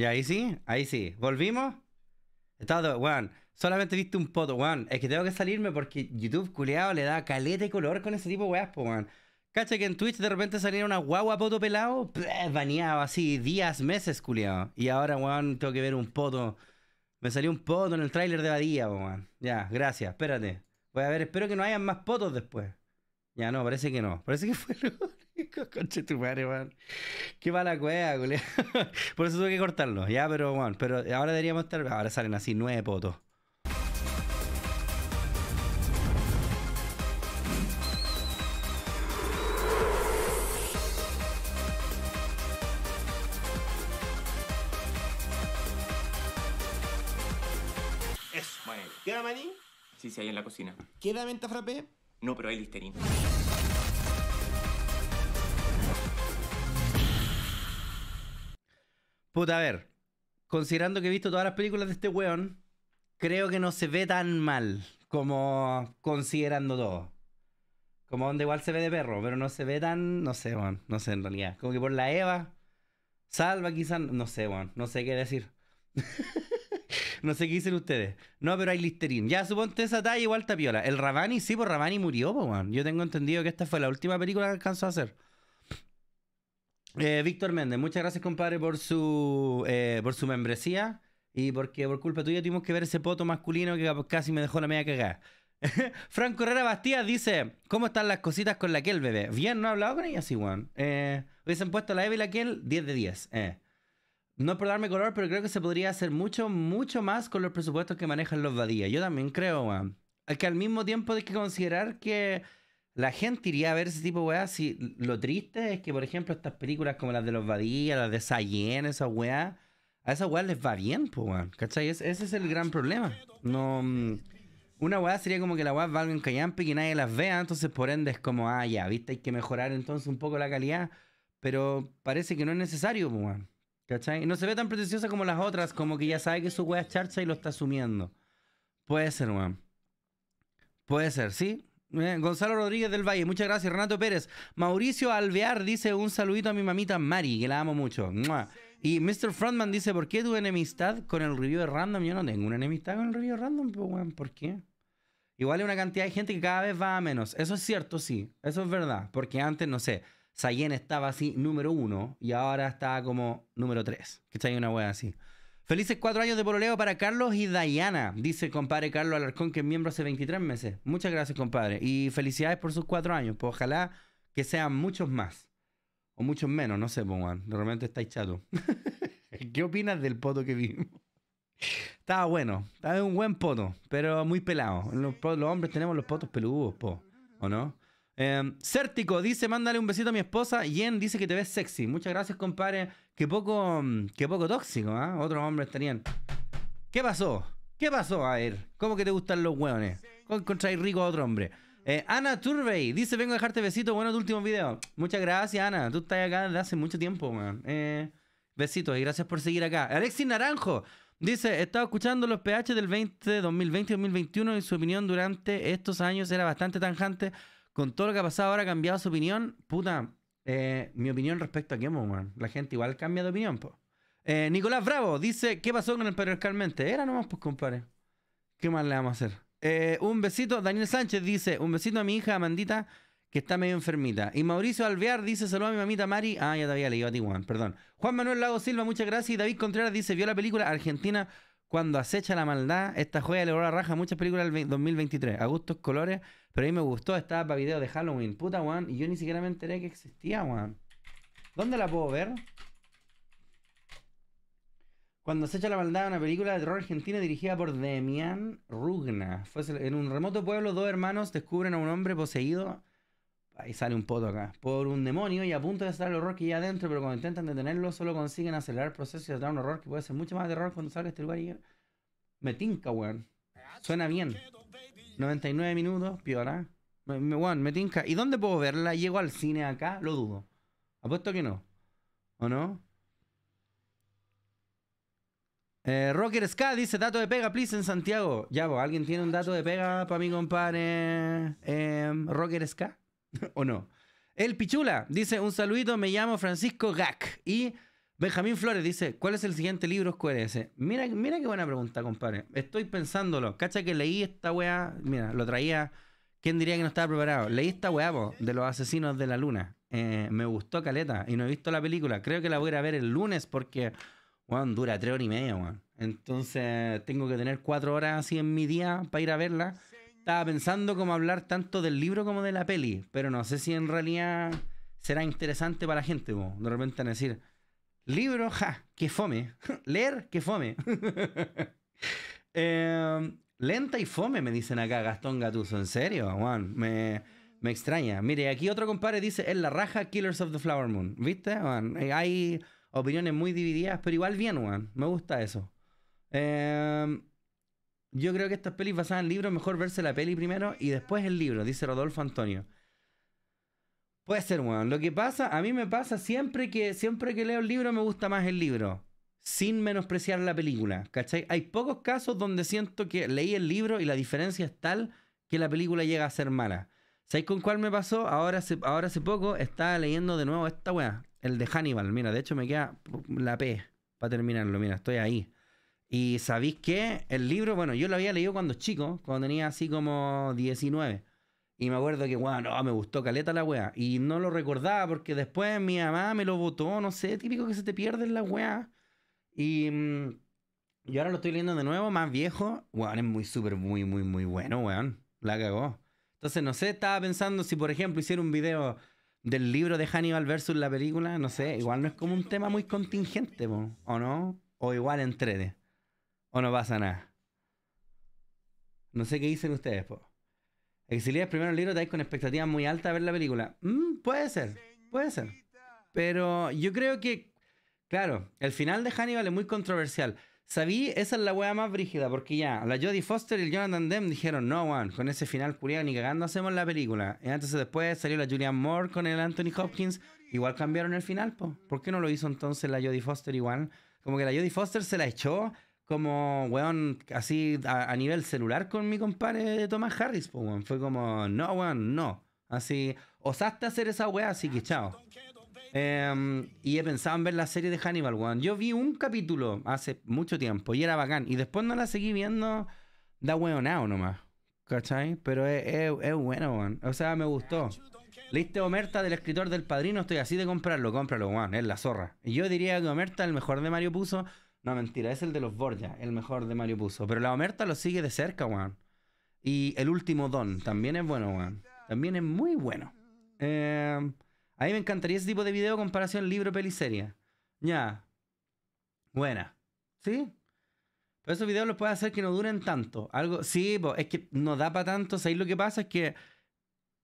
Y ahí sí, ahí sí. ¿Volvimos? Estado, Juan. Solamente viste un poto, Juan. Es que tengo que salirme porque YouTube culeado le da caleta y color con ese tipo de weas, po, weón. Cacha que en Twitch de repente saliera una guagua poto pelado, baneado así días, meses, culeado. Y ahora, Juan, tengo que ver un poto. Me salió un poto en el tráiler de Badía, weón. Ya, gracias, espérate. Voy a ver, espero que no hayan más potos después. Ya no, parece que no. Parece que fue lo... Conche tu madre, weón. Qué mala cueva, güey. Por eso tuve que cortarlo, ya, pero, bueno Pero ahora deberíamos estar. Ahora salen así nueve potos. Eso, ¿Queda maní? Sí, sí, hay en la cocina. ¿Queda menta frappe No, pero hay listerín. Puta, a ver. Considerando que he visto todas las películas de este weón, creo que no se ve tan mal como considerando todo. Como donde igual se ve de perro, pero no se ve tan. No sé, weón. No sé en realidad. Como que por la Eva. Salva quizás. No sé, weón. No sé qué decir. no sé qué dicen ustedes. No, pero hay Listerín. Ya, suponte esa talla igual tapiola. El Ravani, sí, por pues Ravani murió, pues, weón, Yo tengo entendido que esta fue la última película que alcanzó a hacer. Eh, Víctor Méndez, muchas gracias, compadre, por su, eh, por su membresía y porque por culpa tuya tuvimos que ver ese poto masculino que casi me dejó la media cagada. Franco Herrera Bastías dice: ¿Cómo están las cositas con la Kel, bebé? Bien, no he hablado con ella, sí, Juan. Eh, hubiesen puesto la Eva y la Kel 10 de 10. Eh. No por darme color, pero creo que se podría hacer mucho, mucho más con los presupuestos que manejan los badías Yo también creo, Juan. Que al mismo tiempo hay que considerar que la gente iría a ver ese tipo de weas. Si, lo triste es que, por ejemplo, estas películas como las de los Badía, las de Sayen, esas weas, a esas weas les va bien, pues weón. ¿Cachai? ese es el gran problema. No. Mm, una weá sería como que la weá valga en y que nadie las vea, entonces por ende es como, ah, ya, viste, hay que mejorar entonces un poco la calidad, pero parece que no es necesario, po, weón. No se ve tan pretenciosa como las otras, como que ya sabe que su weá es charcha y lo está asumiendo. Puede ser, weón. Puede ser, sí, eh, Gonzalo Rodríguez del Valle, muchas gracias. Renato Pérez. Mauricio Alvear dice un saludito a mi mamita Mari, que la amo mucho. Y Mr. Frontman dice, ¿por qué tu enemistad con el review de Random? Yo no tengo una enemistad con el review de Random, ¿por qué? Igual hay una cantidad de gente que cada vez va a menos. Eso es cierto, sí. Eso es verdad. Porque antes, no sé, Sayen estaba así número uno y ahora está como número tres. Que está ahí una wea así. Felices cuatro años de pololeo para Carlos y Dayana, dice compadre Carlos Alarcón, que es miembro hace 23 meses. Muchas gracias, compadre. Y felicidades por sus cuatro años. Pues ojalá que sean muchos más. O muchos menos, no sé, pues, Juan. De repente estáis chato. ¿Qué opinas del poto que vimos? Estaba bueno, estaba un buen poto, pero muy pelado. Los, los hombres tenemos los potos peludos, po, ¿o no? Cértico em, dice, mándale un besito a mi esposa. Yen dice que te ves sexy. Muchas gracias, compadre. Qué poco, mm, qué poco tóxico, ¿ah? Otros hombres tenían ¿Qué pasó? ¿Qué pasó? A ¿cómo que te gustan los hueones? Encontráis rico a otro hombre. Eh, Ana Turvey dice, vengo a dejarte besito. Bueno, tu último video. Muchas gracias, Ana. Tú estás acá desde hace mucho tiempo, man. Eh, besitos y gracias por seguir acá. Alexis Naranjo. Dice, he estado escuchando los PH del 2020 2021 y su opinión durante estos años era bastante tanjante con todo lo que ha pasado ahora ha cambiado su opinión. Puta, eh, mi opinión respecto a qué, man. Pues, la gente igual cambia de opinión, po. Eh, Nicolás Bravo dice: ¿Qué pasó con el patriarcalmente? Era nomás, pues, compadre. ¿Qué más le vamos a hacer? Eh, un besito, Daniel Sánchez dice: Un besito a mi hija Amandita, que está medio enfermita. Y Mauricio Alvear dice: Salud a mi mamita Mari. Ah, ya te había leído a ti, Juan, perdón. Juan Manuel Lago Silva, muchas gracias. Y David Contreras dice: Vio la película Argentina cuando acecha la maldad, esta joya le voló la raja a muchas películas del 2023, a gustos colores, pero a mí me gustó, estaba para videos de Halloween, puta, Juan, y yo ni siquiera me enteré que existía, Juan. ¿Dónde la puedo ver? Cuando acecha la maldad, una película de terror argentina dirigida por Demian Rugna. Fue en un remoto pueblo, dos hermanos descubren a un hombre poseído y sale un poto acá. Por un demonio y a punto de cerrar el horror que hay adentro, pero cuando intentan detenerlo, solo consiguen acelerar el proceso y dar un horror que puede ser mucho más de horror cuando sale este lugar. Y... Me tinca, weón. Suena bien. 99 minutos, Piora Me, me tinca. ¿Y dónde puedo verla? ¿Llego al cine acá? Lo dudo. Apuesto que no. ¿O no? Eh, Rocker Ska dice dato de pega, please, en Santiago. Ya, pues, ¿alguien tiene un dato de pega para mi compadre em, Rocker Ska? ¿O no? El Pichula dice, un saludito, me llamo Francisco Gac. Y Benjamín Flores dice, ¿cuál es el siguiente libro QRS? Mira, mira qué buena pregunta, compadre. Estoy pensándolo. Cacha que leí esta weá, mira, lo traía... ¿Quién diría que no estaba preparado? Leí esta weá, de los asesinos de la luna. Eh, me gustó Caleta y no he visto la película. Creo que la voy a ir a ver el lunes porque, weón, dura tres horas y media, weón. Entonces tengo que tener cuatro horas así en mi día para ir a verla pensando como hablar tanto del libro como de la peli, pero no sé si en realidad será interesante para la gente. de repente decir, libro, ja, que fome. Leer, que fome. Em, lenta y fome, me dicen acá Gastón Gatuso. ¿En serio, Juan? Me, me, extraña. Mire, aquí otro compadre dice, es la raja Killers of the Flower Moon. ¿Viste, Juan? Eh, hay opiniones muy divididas, pero igual bien, Juan. Me gusta eso. Eh, yo creo que estas pelis basadas en libros, mejor verse la peli primero y después el libro, dice Rodolfo Antonio. Puede ser, weón. Lo que pasa, a mí me pasa siempre que, siempre que leo el libro me gusta más el libro, sin menospreciar la película, ¿cachai? Hay pocos casos donde siento que leí el libro y la diferencia es tal que la película llega a ser mala. ¿Sabéis con cuál me pasó? Ahora hace, ahora hace poco estaba leyendo de nuevo esta weá, el de Hannibal. Mira, de hecho me queda la P para terminarlo, mira, estoy ahí. Y sabéis que el libro, bueno, yo lo había leído cuando chico, cuando tenía así como 19. Y me acuerdo que, wow, me gustó caleta la weá. Y no lo recordaba porque después mi mamá me lo votó, no sé, típico que se te pierden las weá. Y, mm, yo ahora lo estoy leyendo de nuevo, más viejo. Weón, es muy, súper, muy, muy, muy bueno, weón. La cagó. Entonces, no sé, estaba pensando si, por ejemplo, hiciera un video del libro de Hannibal versus la película, no sé, igual no es como un tema muy contingente, ¿o no? O igual entrede o no pasa nada. No sé qué dicen ustedes, po. primero el primer libro, te con expectativas muy altas a ver la película. Mm, puede ser, puede ser. Pero yo creo que, claro, el final de Hannibal es muy controversial. Sabí, esa es la wea más brígida, porque ya, la Jodie Foster y el Jonathan Demme dijeron, no, Juan, con ese final curio ni cagando hacemos la película. Y o después salió la Julianne Moore con el Anthony Hopkins, igual cambiaron el final, po. ¿por qué no lo hizo entonces la Jodie Foster igual? Como que la Jodie Foster se la echó como, weón, así a, nivel celular con mi compadre Thomas Harris, Fue como, no, weón, no. Así, osaste hacer esa weá, así que chao. Em, y he pensado en ver la serie de Hannibal, weón. Yo vi un capítulo hace mucho tiempo y era bacán. Y después no la seguí viendo da weonado nomás. ¿Cachai? Pero es, bueno, weón. O sea, me gustó. Leíste Omerta del escritor del padrino, estoy así de comprarlo, cómpralo, weón. Es la zorra. Y yo diría que Omerta, el mejor de Mario Puzo, no, mentira, es el de los Borja, el mejor de Mario Puzo. Pero la Omerta lo sigue de cerca, weón. Y el último Don también es bueno, weón. También es muy bueno. ahí em, a mí me encantaría ese tipo de video comparación libro, peliseria. Ya. Buena. ¿Sí? Pero esos videos los puede hacer que no duren tanto. Algo, sí, es que no da para tanto. ahí lo que pasa es que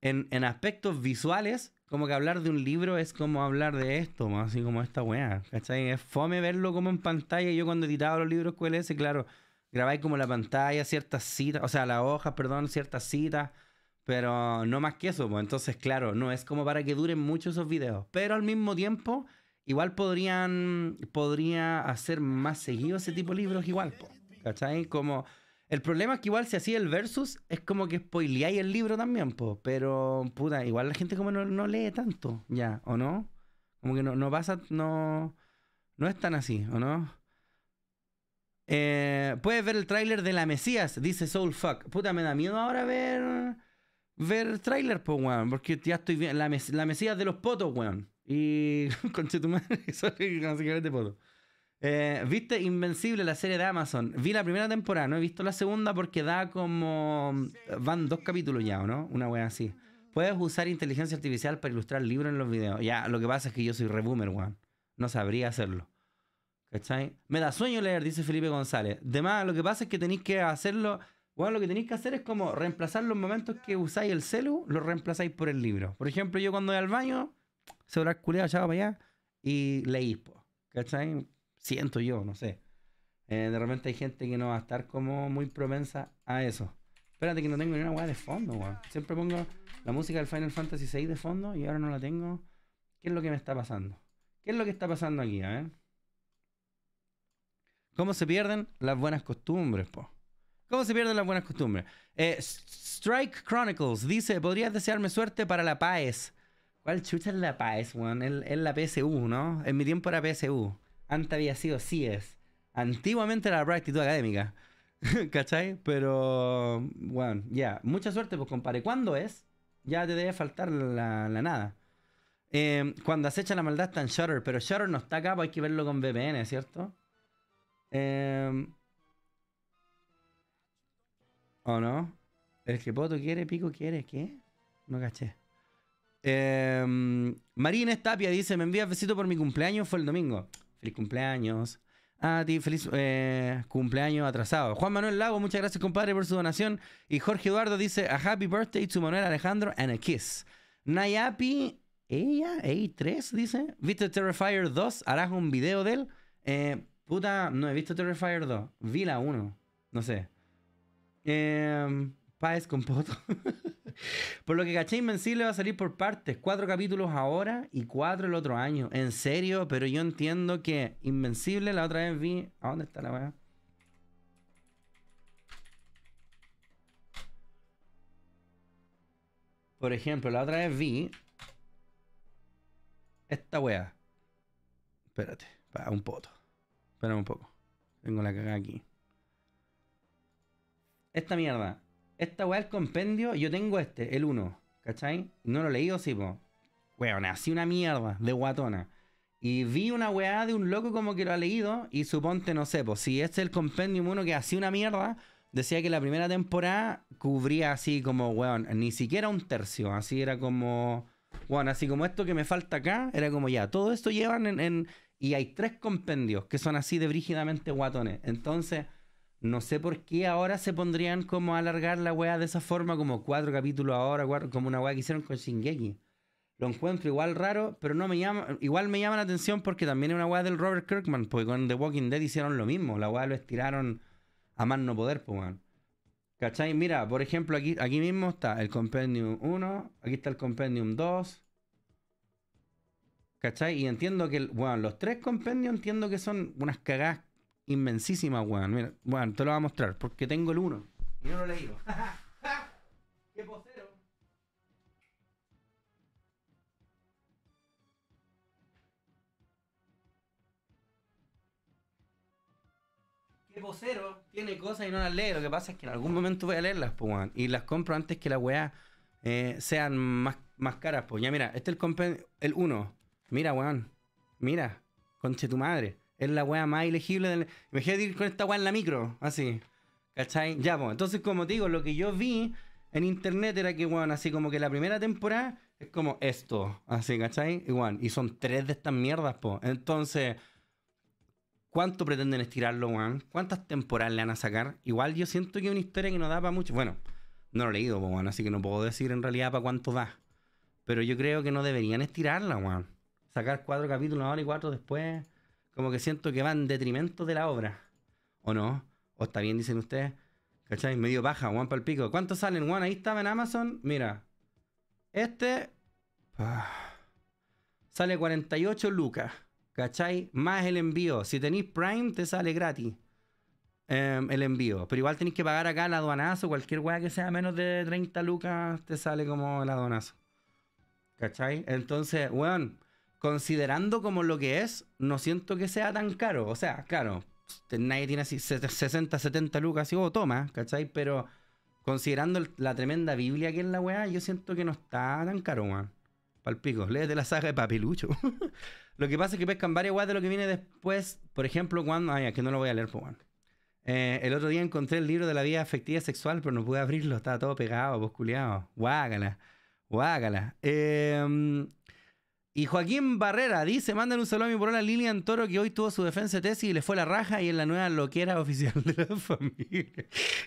en, en aspectos visuales como que hablar de un libro es como hablar de esto, más así como esta weá, ¿cachai? Es fome verlo como en pantalla. Yo cuando editaba los libros QLS, claro, grabáis como la pantalla, ciertas citas, o sea, la hoja, perdón, ciertas citas, pero no más que eso, pues. Entonces, claro, no es como para que duren mucho esos videos. Pero al mismo tiempo, igual podrían, podría hacer más seguido ese tipo de libros igual, pues, ¿cachai? Como el problema es que igual si hacía el versus, es como que spoileáis el libro también, po. Pero, puta, igual la gente como no, lee tanto, ya, ¿o no? Como que no, no pasa, no. No es tan así, ¿o no? Eh, puedes ver el tráiler de La Mesías, dice Soulfuck. Puta, me da miedo ahora ver. Ver tráiler, po, weón. Porque ya estoy bien La, Mesías de los potos, weón. Y. potos. Eh, ¿Viste Invencible, la serie de Amazon? Vi la primera temporada, no he visto la segunda porque da como... Van dos capítulos ya, ¿o no? Una wea así. Puedes usar inteligencia artificial para ilustrar libros en los videos. Ya, lo que pasa es que yo soy reboomer, weón. No sabría hacerlo. ¿Cachai? Me da sueño leer, dice Felipe González. Además, lo que pasa es que tenéis que hacerlo... Bueno, lo que tenéis que hacer es como reemplazar los momentos que usáis el celu, lo reemplazáis por el libro. Por ejemplo, yo cuando voy al baño, se celular culeado, echaba para allá y leí, po, ¿cachai? Siento yo, no sé. Eh, de repente hay gente que no va a estar como muy propensa a eso. Espérate que no tengo ni una weá de fondo, weón. Siempre pongo la música del Final Fantasy VI de fondo y ahora no la tengo. ¿Qué es lo que me está pasando? ¿Qué es lo que está pasando aquí? A ver. ¿Cómo se pierden las buenas costumbres, po? ¿Cómo se pierden las buenas costumbres? Eh, Strike Chronicles dice: ¿Podrías desearme suerte para la PAES? ¿Cuál chucha es la PAES, weón? Es la PSU, ¿no? En mi tiempo era PSU antes había sido es Antiguamente era la práctica académica. ¿Cachai? Pero, bueno, ya. Mucha suerte, pues, compadre. ¿Cuándo es? Ya te debe faltar la, nada. Em, cuando acecha la maldad está en Shutter, pero Shutter no está acá, pues hay que verlo con VPN, ¿cierto? Em, ¿O no? El que Poto quiere, Pico quiere, ¿qué? No caché. Em, Marina Estapia dice: Me envías besito por mi cumpleaños, fue el domingo. Feliz cumpleaños. A ti, feliz eh, cumpleaños atrasado. Juan Manuel Lago, muchas gracias, compadre, por su donación. Y Jorge Eduardo dice: A happy birthday to Manuel Alejandro and a kiss. Nayapi, ella, A3, dice: ¿Viste Terrifier 2? ¿Harás un video de él? Eh, puta, no he visto Terrifier 2. Vi la 1. No sé. Eh, con poto. Por lo que caché, Invencible va a salir por partes. Cuatro capítulos ahora y cuatro el otro año. En serio, pero yo entiendo que Invencible la otra vez vi. ¿A dónde está la weá? Por ejemplo, la otra vez vi. Esta weá. Espérate, para un poco Espérame un poco. Tengo la cagada aquí. Esta mierda. Esta weá, el compendio, yo tengo este, el 1, ¿cachai? No lo he leído, sí, po. Weón, así una mierda de guatona. Y vi una weá de un loco como que lo ha leído y suponte, no sé, pues si este es el compendio 1 que así una mierda, decía que la primera temporada cubría así como, weón, ni siquiera un tercio, así era como, weón, así como esto que me falta acá, era como ya, todo esto llevan en, en y hay tres compendios que son así de brígidamente guatones. Entonces, no sé por qué ahora se pondrían como a alargar la weá de esa forma, como cuatro capítulos ahora, como una weá que hicieron con Shingeki. Lo encuentro igual raro, pero no me llama, igual me llama la atención porque también es una weá del Robert Kirkman, porque con The Walking Dead hicieron lo mismo, la weá lo estiraron a más no poder, pues weón. ¿Cachai? Mira, por ejemplo, aquí, aquí mismo está el Compendium 1, aquí está el Compendium 2. ¿Cachai? Y entiendo que, bueno, los tres compendios entiendo que son unas cagadas inmensísima, weón. Mira, bueno, te lo voy a mostrar porque tengo el 1 y no lo he leído. ¡Qué posero! ¡Qué posero! Tiene cosas y no las lee. Lo que pasa es que en algún momento voy a leerlas, pues, weón. Y las compro antes que las weá. Eh, sean más, caras, pues ya mira, este es el el 1. Mira, weón. Mira, conche tu madre. Es la weá más elegible Del... Imagínate ir con esta weá en la micro, así. ¿Cachai? Ya, pues. Entonces, como te digo, lo que yo vi en internet era que, weón, así como que la primera temporada es como esto, así, ¿cachai? igual y son tres de estas mierdas, po. Entonces, ¿cuánto pretenden estirarlo, weón? ¿Cuántas temporadas le van a sacar? Igual yo siento que es una historia que no da para mucho. Bueno, no lo he leído, pues, weón, así que no puedo decir en realidad para cuánto da. Pero yo creo que no deberían estirarla, weón. Sacar cuatro capítulos ahora y cuatro después como que siento que va en detrimento de la obra. ¿O no? ¿O está bien, dicen ustedes? ¿Cachai? Medio baja, Juan para el pico. ¿Cuánto salen, Juan? Ahí estaba en Amazon. Mira. Este. sale 48 lucas. ¿Cachai? Más el envío. Si tenéis Prime, te sale gratis. Em, el envío. Pero igual tenéis que pagar acá el aduanazo. Cualquier weá que sea menos de 30 lucas, te sale como el aduanazo. ¿Cachai? Entonces, weón considerando como lo que es, no siento que sea tan caro. O sea, claro, nadie tiene así 60, 70 lucas y oh, toma, ¿cachai? Pero considerando la tremenda Biblia que es la weá, yo siento que no está tan caro, weón. Palpico, de la saga de Papilucho. lo que pasa es que pescan varias weas de lo que viene después. Por ejemplo, cuando. Ay, ah, que no lo voy a leer, pues, weón. Eh, el otro día encontré el libro de la vida afectiva sexual, pero no pude abrirlo, estaba todo pegado, posculeado. Guácala, guácala. Eh, y Joaquín Barrera dice: Mándale un saludo a mi porola Lilian Toro, que hoy tuvo su defensa de tesis y le fue la raja y es la nueva loquera oficial de la familia.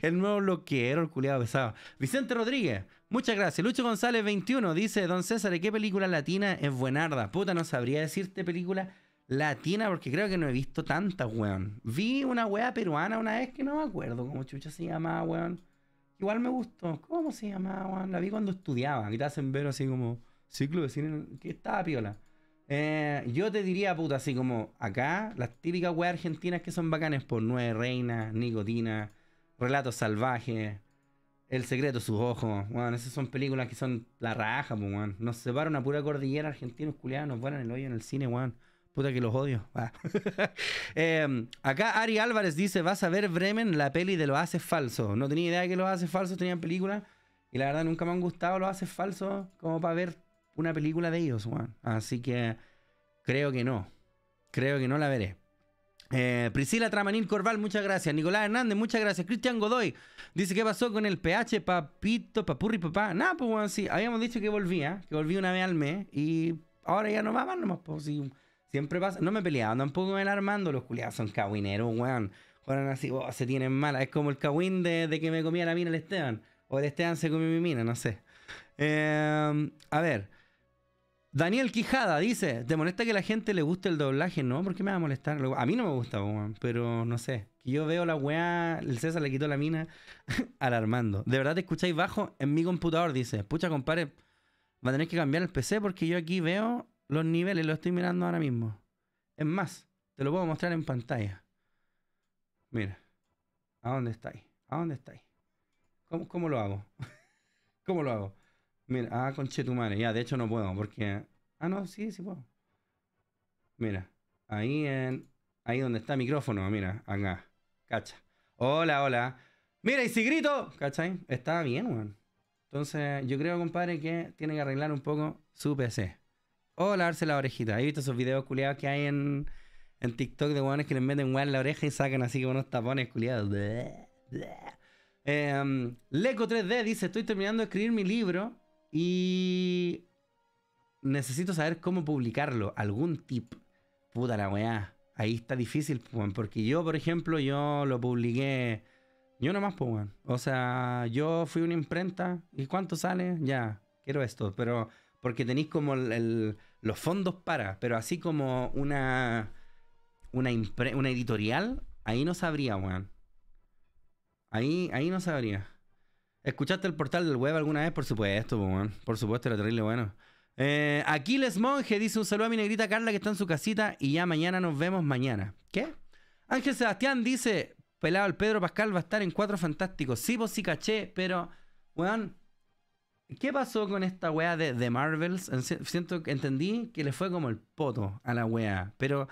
El nuevo loquero, el culiado pesado. Vicente Rodríguez, muchas gracias. Lucho González 21 dice: Don César, ¿qué película latina es buenarda? Puta, no sabría decirte película latina porque creo que no he visto tantas, weón. Vi una wea peruana una vez que no me acuerdo cómo chucha se llamaba, weón. Igual me gustó. ¿Cómo se llamaba, weón? La vi cuando estudiaba. Aquí te hacen ver así como Ciclo de cine que estaba piola. Eh, yo te diría, puta, así como acá, las típicas weas argentinas que son bacanes por pues Nueve Reinas, Nicotina, Relatos Salvajes, El Secreto de sus Ojos. Bueno, esas son películas que son la raja, pues, weón. Nos separan una pura cordillera argentinos, culiados, nos el hoyo en el cine, weón. Puta que los odio. Em, acá Ari Álvarez dice: Vas a ver Bremen, la peli de lo Haces falso No tenía idea de que Los Haces Falsos tenían películas. Y la verdad nunca me han gustado Los Haces falso Como para ver una película de ellos, Juan. Así que creo que no. Creo que no la veré. Eh, Priscila Tramanil Corval, muchas gracias. Nicolás Hernández, muchas gracias. Cristian Godoy dice: ¿Qué pasó con el PH, papito, papurri, papá? Nada, pues, weón, sí. Habíamos dicho que volvía, que volvía una vez al mes y ahora ya no va más nomás, pues, Siempre pasa. No me peleaban tampoco el Armando, los culiados son caguineros, weón. Juan así, oh, se tienen mala. Es como el cagüín de, que me comía la mina el Esteban. O el Esteban se comió mi mina, no sé. Eh, a ver. Daniel Quijada dice, ¿te molesta que la gente le guste el doblaje? No, ¿por qué me va a molestar? A mí no me gusta, pero no sé. Que yo veo la weá, el César le quitó la mina Alarmando De verdad te escucháis bajo en mi computador, dice. Pucha, compadre, va a tener que cambiar el PC porque yo aquí veo los niveles, lo estoy mirando ahora mismo. Es más, te lo puedo mostrar en pantalla. Mira, ¿a dónde estáis? ¿A dónde estáis? ¿Cómo, ¿Cómo lo hago? ¿Cómo lo hago? Mira, ah, conchetumare. Ya, de hecho no puedo porque... Ah, no, sí, sí puedo. Mira, ahí en... Ahí donde está el micrófono, mira, acá. Cacha. Hola, hola. Mira, y si grito, ¿cachai? Está bien, weón. Entonces, yo creo, compadre, que tiene que arreglar un poco su PC. O lavarse la orejita. He visto esos videos culiados que hay en, en TikTok de weones que les meten weón en la oreja y sacan así como unos tapones culiados. Eh, em, Leco3D dice: Estoy terminando de escribir mi libro y necesito saber cómo publicarlo. Algún tip. Puta la weá. Ahí está difícil, pues, porque yo, por ejemplo, yo lo publiqué. Yo nomás, pues, O sea, yo fui una imprenta. ¿Y cuánto sale? Ya, quiero esto. Pero porque tenéis como los fondos para, pero así como una una, editorial, ahí no sabría, weón. Ahí, ahí no sabría. ¿Escuchaste el portal del web alguna vez? Por supuesto, por supuesto, era terrible bueno. Eh, Aquiles Monje dice un saludo a mi negrita Carla que está en su casita y ya mañana nos vemos mañana. ¿Qué? Ángel Sebastián dice, pelado el Pedro Pascal va a estar en Cuatro Fantásticos. Sí, vos sí caché, pero, weón, ¿qué pasó con esta wea de, The Marvels? Siento que entendí que le fue como el poto a la wea, pero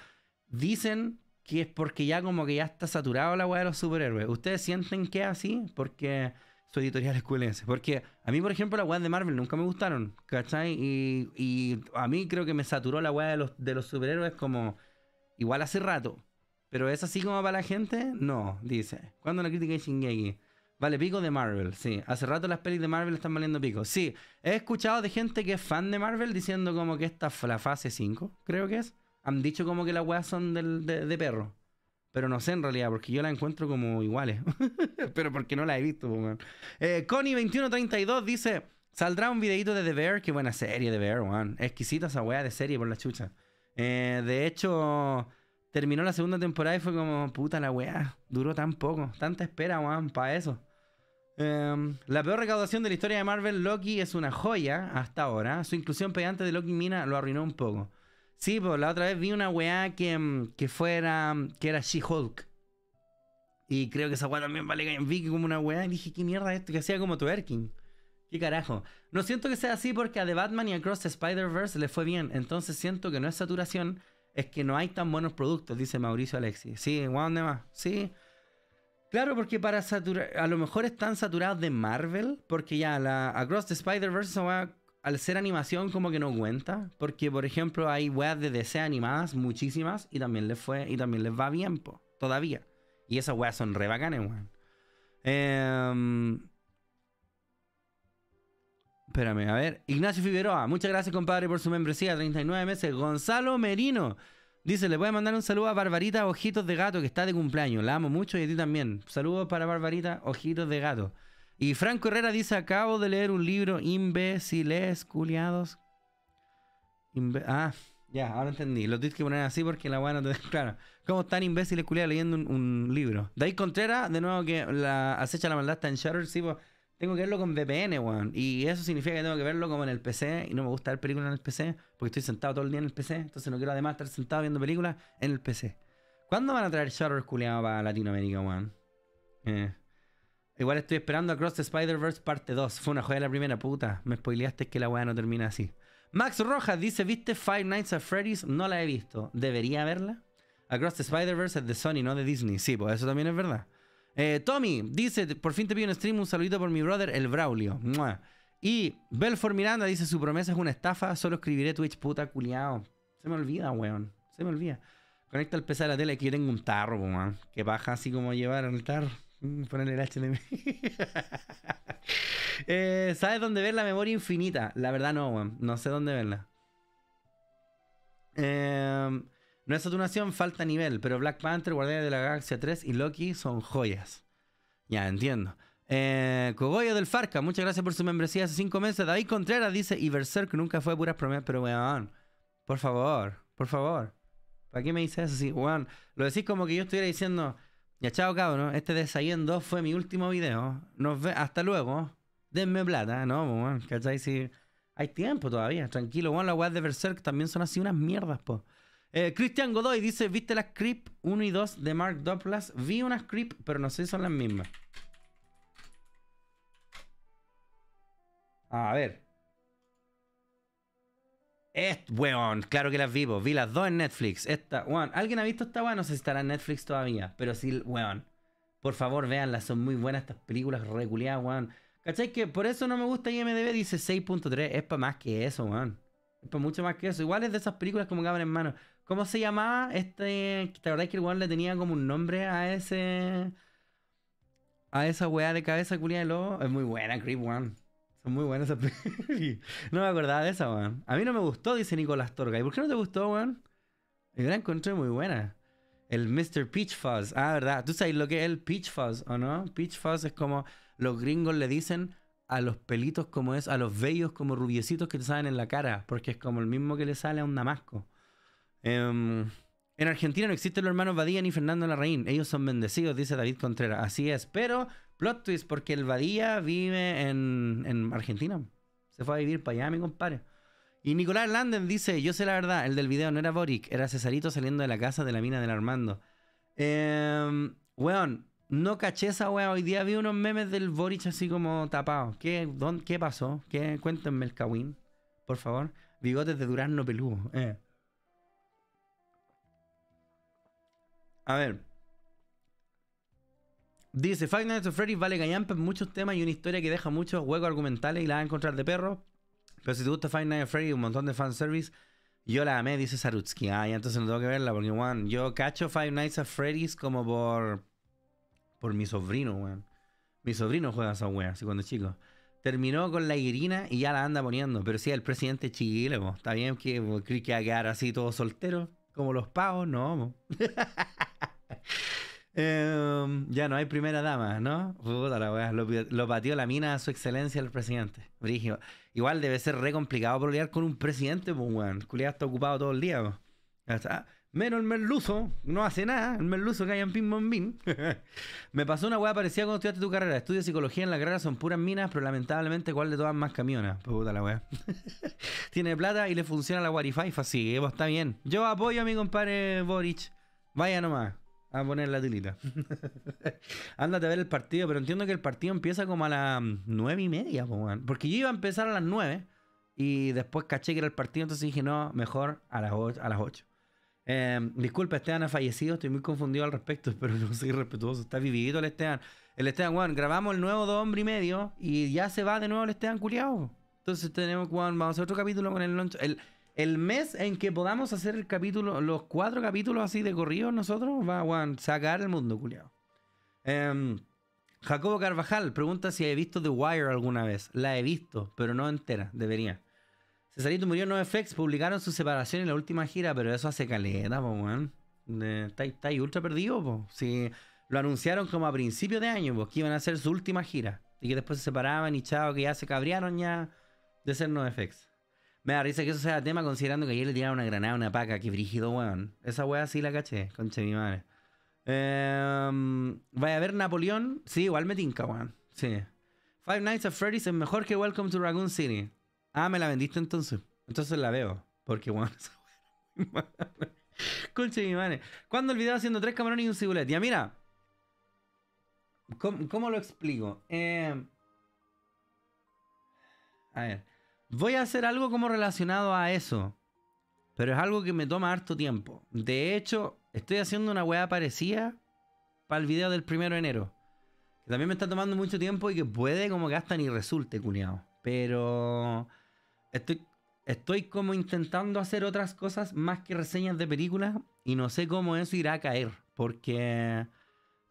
dicen que es porque ya como que ya está saturado la wea de los superhéroes. ¿Ustedes sienten que así? Porque su editorial escuelense. Porque a mí, por ejemplo, las weas de Marvel nunca me gustaron, ¿cachai? Y, a mí creo que me saturó la wea de los, de los superhéroes como igual hace rato. Pero es así como para la gente, no, dice. Cuando la crítica de Shingeki? Vale, pico de Marvel, sí. Hace rato las pelis de Marvel están valiendo pico. Sí, he escuchado de gente que es fan de Marvel diciendo como que esta la fase 5, creo que es. Han dicho como que las weas son del, de perro. Pero no sé en realidad, porque yo la encuentro como iguales. Pero porque no la he visto, pues, weón. Eh, Connie2132 dice: Saldrá un videito de The Bear. Qué buena serie, The Bear, weón. Exquisita esa weá de serie por la chucha. Eh, de hecho, terminó la segunda temporada y fue como, puta la weá. Duró tan poco. Tanta espera, Juan, para eso. Em, la peor recaudación de la historia de Marvel, Loki es una joya hasta ahora. Su inclusión pegante de Loki Mina lo arruinó un poco. Sí, pues la otra vez vi una weá que, mm, que fuera. Mm, que era She-Hulk. Y creo que esa weá también vale. Vi como una weá y dije, ¿qué mierda es esto? Que hacía como twerking. ¿Qué carajo? No siento que sea así porque a The Batman y a Cross Spider-Verse le fue bien. Entonces siento que no es saturación, es que no hay tan buenos productos, dice Mauricio Alexis. Sí, ¿dónde más? Sí. Claro, porque para saturar. A lo mejor están saturados de Marvel, porque ya la, Across the Spider-Verse al ser animación como que no cuenta, porque por ejemplo hay weas de DC animadas muchísimas y también les fue y también les va bien, todavía. Y esas weas son re bacanes, weón. Em, espérame, a ver. Ignacio Figueroa, muchas gracias compadre por su membresía, 39 meses. Gonzalo Merino. Dice, le voy a mandar un saludo a Barbarita Ojitos de Gato, que está de cumpleaños. La amo mucho y a ti también. Saludos para Barbarita Ojitos de Gato. Y Franco Herrera dice, acabo de leer un libro, imbéciles, culiados. ah, ya, ahora entendí. Lo tienes que poner así porque la buena no te... Claro, ¿cómo están imbéciles, culiados, leyendo un, libro? David Contreras, de nuevo que la acecha la maldad está en Shutter, sí, pues, tengo que verlo con VPN, Juan Y eso significa que tengo que verlo como en el PC. Y no me gusta ver películas en el PC. Porque estoy sentado todo el día en el PC. Entonces no quiero además estar sentado viendo películas en el PC. ¿Cuándo van a traer Shutter culiados, para Latinoamérica, Juan? Eh. Igual estoy esperando Across the Spider-Verse parte 2. Fue una joya la primera, puta. Me spoileaste que la weá no termina así. Max Rojas dice, ¿viste Five Nights at Freddy's? No la he visto. ¿Debería verla? Across the Spider-Verse es de Sony, no de Disney. Sí, pues eso también es verdad. Eh, Tommy dice, por fin te pido un stream, un saludito por mi brother, el Braulio. Y Belfor Miranda dice, su promesa es una estafa, solo escribiré Twitch, puta culiao. Se me olvida, weón. Se me olvida. Conecta el PC a la tele que yo tengo un tarro, weón. Que baja así como llevar el tarro. Mm, Ponerle el HDMI. eh, ¿Sabes dónde ver la memoria infinita? La verdad no, weón. No sé dónde verla. Eh, no es saturación, falta nivel, pero Black Panther, Guardián de la Galaxia 3 y Loki son joyas. Ya, entiendo. Eh, Cogollo del Farca, muchas gracias por su membresía hace cinco meses. David Contreras dice, y Berserk nunca fue puras promesas, pero weón, por favor, por favor. ¿Para qué me dices eso? weón, lo decís como que yo estuviera diciendo... Ya chao cabrón este de Sayendo fue mi último video. Nos ve hasta luego. Denme plata, no, pues, ¿cachai? Si hay tiempo todavía, tranquilo, Bueno, las webs de Berserk también son así unas mierdas, po. Eh, Christian Cristian Godoy dice, ¿viste las creep 1 y 2 de Mark Douglas? Vi una creep, pero no sé si son las mismas. A ver. Es, weón, claro que las vivo, vi las dos en Netflix. Esta, weón, ¿alguien ha visto esta weón? No sé si estará en Netflix todavía, pero sí, weón. Por favor, véanlas, son muy buenas estas películas reculeadas, weón. ¿Cachai? Que por eso no me gusta IMDB, dice 6.3. Es para más que eso, weón. Es para mucho más que eso. Igual es de esas películas como Cabrón en mano. ¿Cómo se llamaba este? La verdad es que el weón le tenía como un nombre a ese. A esa weá de cabeza culiada de lobo. Es muy buena, Creep, one muy buena esa No me acordaba de esa, weón. A mí no me gustó, dice Nicolás Torga. ¿Y por qué no te gustó, weón? El la encontré muy buena. El Mr. Peach Fuzz. Ah, ¿verdad? ¿Tú sabes lo que es el Peach Fuzz o no? Peach Fuzz es como los gringos le dicen a los pelitos como es, a los bellos como rubiecitos que te salen en la cara, porque es como el mismo que le sale a un damasco. Em, en Argentina no existen los hermanos Badía ni Fernando Larraín. Ellos son bendecidos, dice David Contreras. Así es. Pero, plot twist, porque el Badía vive en, Argentina. Se fue a vivir para allá, mi compadre. Y Nicolás Landen dice: Yo sé la verdad, el del video no era Boric, era Cesarito saliendo de la casa de la mina del Armando. Em, weón, no caché esa weá. Hoy día vi unos memes del Boric así como tapados. ¿Qué, don, qué pasó? ¿Qué? Cuéntenme el Cawin? por favor. Bigotes de durazno peludo. Eh. A ver. Dice, Five Nights at Freddy's vale gallampa en muchos temas y una historia que deja muchos huecos argumentales y la va a encontrar de perro. Pero si te gusta Five Nights at Freddy's, un montón de fanservice, yo la amé, dice Sarutsky. Ah, entonces no tengo que verla porque, weón, yo cacho Five Nights at Freddy's como por... Por mi sobrino, weón. Mi sobrino juega a esa wea, así cuando es chico. Terminó con la irina y ya la anda poniendo. Pero sí, el presidente Chile, Está bien que, que, quedar así todo soltero. Como los pavos, no. Em, ya no hay primera dama, ¿no? Puta la wea, lo, lo, la mina a su excelencia el presidente. Igual debe ser re complicado pelear con un presidente, pues, weón. Culiado está ocupado todo el día, Menos el merluzo, no hace nada. El merluzo cae en pin Me pasó una weá parecida cuando estudiaste tu carrera. Estudio psicología en la carrera son puras minas, pero lamentablemente, ¿cuál de todas más camionas. Puta la weá. Tiene plata y le funciona la Wi-Fi así, pues, está bien. Yo apoyo a mi compadre Boric. Vaya nomás a poner la tilita. Ándate a ver el partido, pero entiendo que el partido empieza como a las nueve y media, pues, porque yo iba a empezar a las nueve y después caché que era el partido, entonces dije, no, mejor a las ocho. a las 8. Em, disculpa, Esteban ha fallecido, estoy muy confundido al respecto, pero no soy respetuoso. Está vivido el Esteban. El Esteban, Juan, grabamos el nuevo dos hombre y medio y ya se va de nuevo el Esteban culiao. Entonces tenemos, Juan, vamos a hacer otro capítulo con el El, mes en que podamos hacer el capítulo, los cuatro capítulos así de corrido nosotros, va, a sacar el mundo culiao. Em, Jacobo Carvajal pregunta si he visto The Wire alguna vez. La he visto, pero no entera, debería. Cesarito murió en 9FX, publicaron su separación en la última gira, pero eso hace caleta, po, weón. Está ultra perdido, po. Si lo anunciaron como a principio de año, pues que iban a hacer su última gira. Y que después se separaban y chao, que ya se cabrearon ya de ser 9FX. Me da risa que eso sea tema considerando que ayer le tiraron una granada una paca, que brígido, weón. Esa weá sí la caché, conche mi madre. Em, vaya a ver Napoleón, sí, igual me tinca, weón. Sí. Five Nights at Freddy's es mejor que Welcome to Raccoon City. Ah, me la vendiste entonces. Entonces la veo. Porque, bueno, esa Conche mi madre. ¿Cuándo el video haciendo tres camarones y un cibulet? Ya, mira. ¿Cómo, lo explico? Eh, a ver. Voy a hacer algo como relacionado a eso. Pero es algo que me toma harto tiempo. De hecho, estoy haciendo una weá parecida para el video del primero de enero. Que también me está tomando mucho tiempo y que puede como que hasta ni resulte, cuñado. Pero... Estoy, como intentando hacer otras cosas más que reseñas de películas y no sé cómo eso irá a caer. Porque,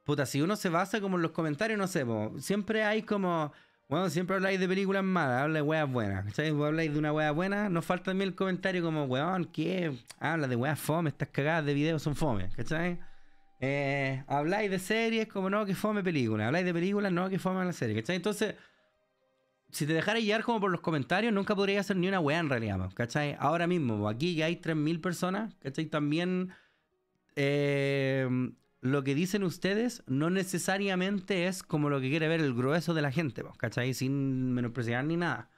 puta, si uno se basa como en los comentarios, no sé, siempre hay como... Bueno, siempre habláis de películas malas, habláis de huevas buenas. habláis de una wea buena, nos falta también el comentario como, weón, ¿qué? Habla de weas fome, estas cagadas de videos son fome, ¿cachai? Eh, habláis de series como, no, que fome película. Habláis de películas, no, que fome la serie, ¿cachai? Entonces, si te dejara guiar como por los comentarios, nunca podría hacer ni una weá en realidad, ¿cachai? Ahora mismo, aquí ya hay 3.000 personas, ¿cachai? También em, lo que dicen ustedes no necesariamente es como lo que quiere ver el grueso de la gente, ¿cachai? Sin menospreciar ni nada.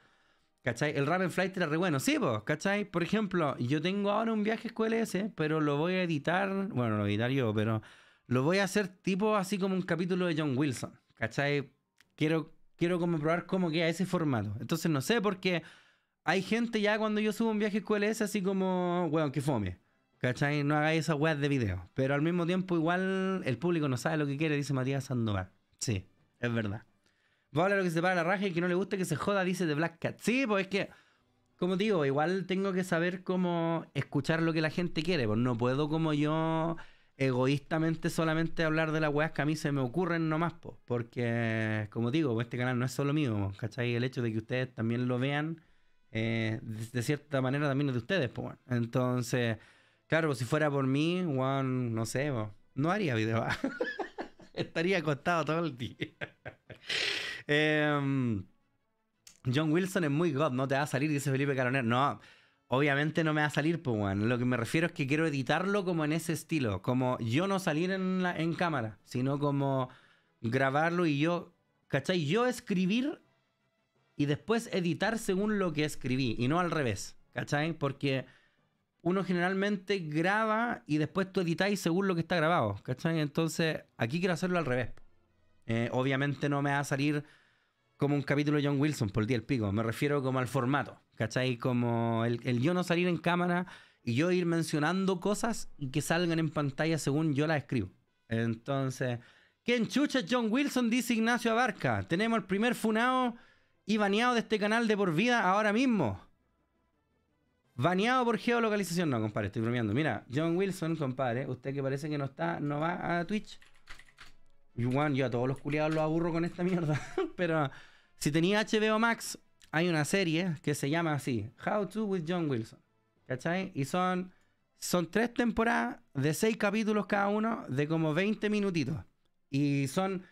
¿Cachai? El rap flight era re bueno. Sí, vos ¿cachai? Por ejemplo, yo tengo ahora un viaje ese pero lo voy a editar. Bueno, lo voy editar yo, pero lo voy a hacer tipo así como un capítulo de John Wilson. ¿Cachai? Quiero quiero como probar cómo queda ese formato. Entonces no sé, porque hay gente ya cuando yo subo un viaje QLS así como, weón, bueno, que fome. ¿Cachai? No hagáis esas weas de video. Pero al mismo tiempo igual el público no sabe lo que quiere, dice Matías Sandoval. Sí, es verdad. Va a hablar lo que se para la raja y que no le guste que se joda, dice The Black Cat. Sí, pues es que, como digo, igual tengo que saber cómo escuchar lo que la gente quiere. Pues no puedo como yo egoístamente solamente hablar de la weas que a mí se me ocurren nomás, porque como digo, este canal no es solo mío, ¿cachai? El hecho de que ustedes también lo vean, eh, de, cierta manera también es de ustedes, pues, bueno. entonces, claro, si fuera por mí, Juan, no sé, no haría video, ah. estaría acostado todo el día. Em, John Wilson es muy god, no te va a salir, dice Felipe Caronero. no. Obviamente no me va a salir, pues, Lo que me refiero es que quiero editarlo como en ese estilo. Como yo no salir en, cámara, sino como grabarlo y yo, ¿cachai? Yo escribir y después editar según lo que escribí y no al revés, ¿cachai? Porque uno generalmente graba y después tú editáis según lo que está grabado, ¿cachai? Entonces aquí quiero hacerlo al revés. Eh, obviamente no me va a salir como un capítulo de John Wilson, por el día el pico. Me refiero como al formato, ¿cachai? Como el, yo no salir en cámara y yo ir mencionando cosas y que salgan en pantalla según yo las escribo. Entonces, qué chucha John Wilson? Dice Ignacio Abarca. Tenemos el primer funado y baneado de este canal de por vida ahora mismo. Baneado por geolocalización. No, compadre, estoy bromeando. Mira, John Wilson, compadre, usted que parece que no está, no va a Twitch. Yo, yo a todos los culiados los aburro con esta mierda. Pero si tenía HBO Max, hay una serie que se llama así, How to with John Wilson. ¿Cachai? Y son, son tres temporadas de seis capítulos cada uno de como 20 minutitos. Y son,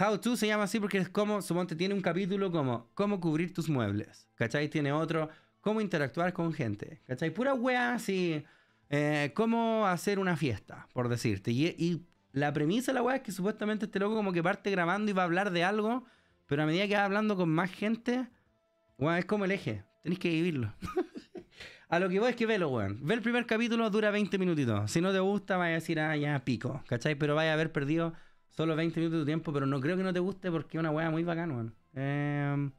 How to se llama así porque es como, suponte, tiene un capítulo como, cómo cubrir tus muebles. ¿Cachai? Tiene otro, cómo interactuar con gente. ¿Cachai? Pura weas y... eh, cómo hacer una fiesta, por decirte. Y, y la premisa de la wea es que supuestamente este loco como que parte grabando y va a hablar de algo pero a medida que vas hablando con más gente, es como el eje. Tenés que vivirlo. a lo que voy es que velo, weón. Ve el primer capítulo, dura 20 minutitos. Si no te gusta, vaya a decir, ah, ya pico, ¿cachai? Pero vaya a haber perdido solo 20 minutos de tu tiempo, pero no creo que no te guste porque es una weá muy bacana, weón. Em,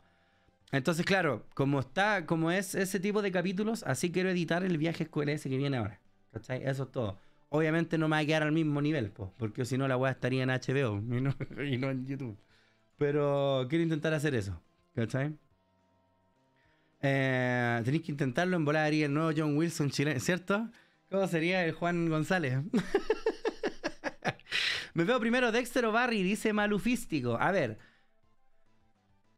entonces, claro, como está, como es ese tipo de capítulos, así quiero editar el viaje escuela ese que viene ahora. ¿Cachai? Eso es todo. Obviamente no me va a quedar al mismo nivel, porque si no la weá estaría en HBO y no en YouTube. Pero quiero intentar hacer eso. ¿Cachai? Eh, tenéis que intentarlo en volar y el nuevo John Wilson chileno, ¿cierto? ¿Cómo sería el Juan González? Me veo primero Dexter o Barry, dice Malufístico. A ver.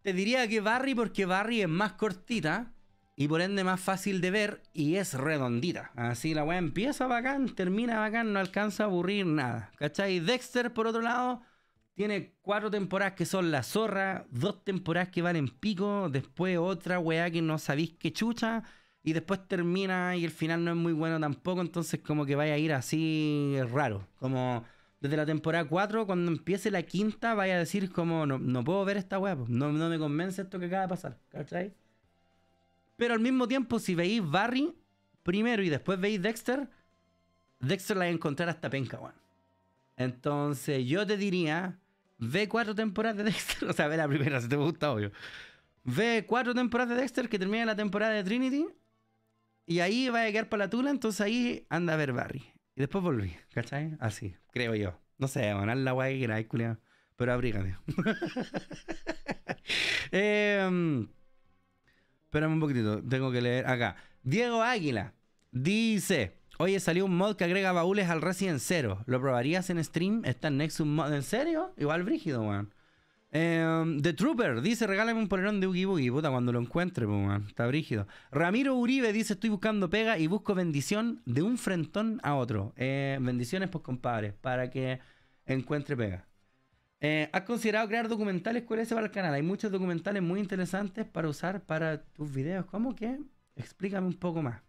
Te diría que Barry porque Barry es más cortita y por ende más fácil de ver y es redondita. Así la weá empieza bacán, termina bacán, no alcanza a aburrir nada. ¿Cachai? Dexter, por otro lado, tiene cuatro temporadas que son la zorra, dos temporadas que van en pico, después otra weá que no sabéis qué chucha, y después termina y el final no es muy bueno tampoco, entonces como que vaya a ir así raro. Como desde la temporada 4, cuando empiece la quinta, vaya a decir como no, puedo ver esta weá, pues, no, no me convence esto que acaba de pasar, ¿cachai? Pero al mismo tiempo, si veis Barry primero y después veis Dexter, Dexter la va a encontrar hasta penca, weón. Entonces yo te diría Ve cuatro temporadas de Dexter. O sea, ve la primera, si te gusta, obvio. Ve cuatro temporadas de Dexter que termina la temporada de Trinity. Y ahí va a llegar para la tula, entonces ahí anda a ver Barry. Y después volví, ¿cachai? Así, creo yo. No sé, van a la guay que era culiado. Pero abriga, eh, em, espérame un poquitito, tengo que leer acá. Diego Águila dice: Oye, salió un mod que agrega baúles al Resident Zero. ¿Lo probarías en stream? Está en Nexus Mod. ¿En serio? Igual brígido, weón. Em, The Trooper dice: regálame un polerón de ugui Boogie. Puta, cuando lo encuentre, pues, weón. Está brígido. Ramiro Uribe dice: Estoy buscando pega y busco bendición de un frentón a otro. Eh, bendiciones, pues, compadres, para que encuentre pega. Eh, ¿Has considerado crear documentales ¿Cuál ese para el canal? Hay muchos documentales muy interesantes para usar para tus videos. ¿Cómo que? Explícame un poco más.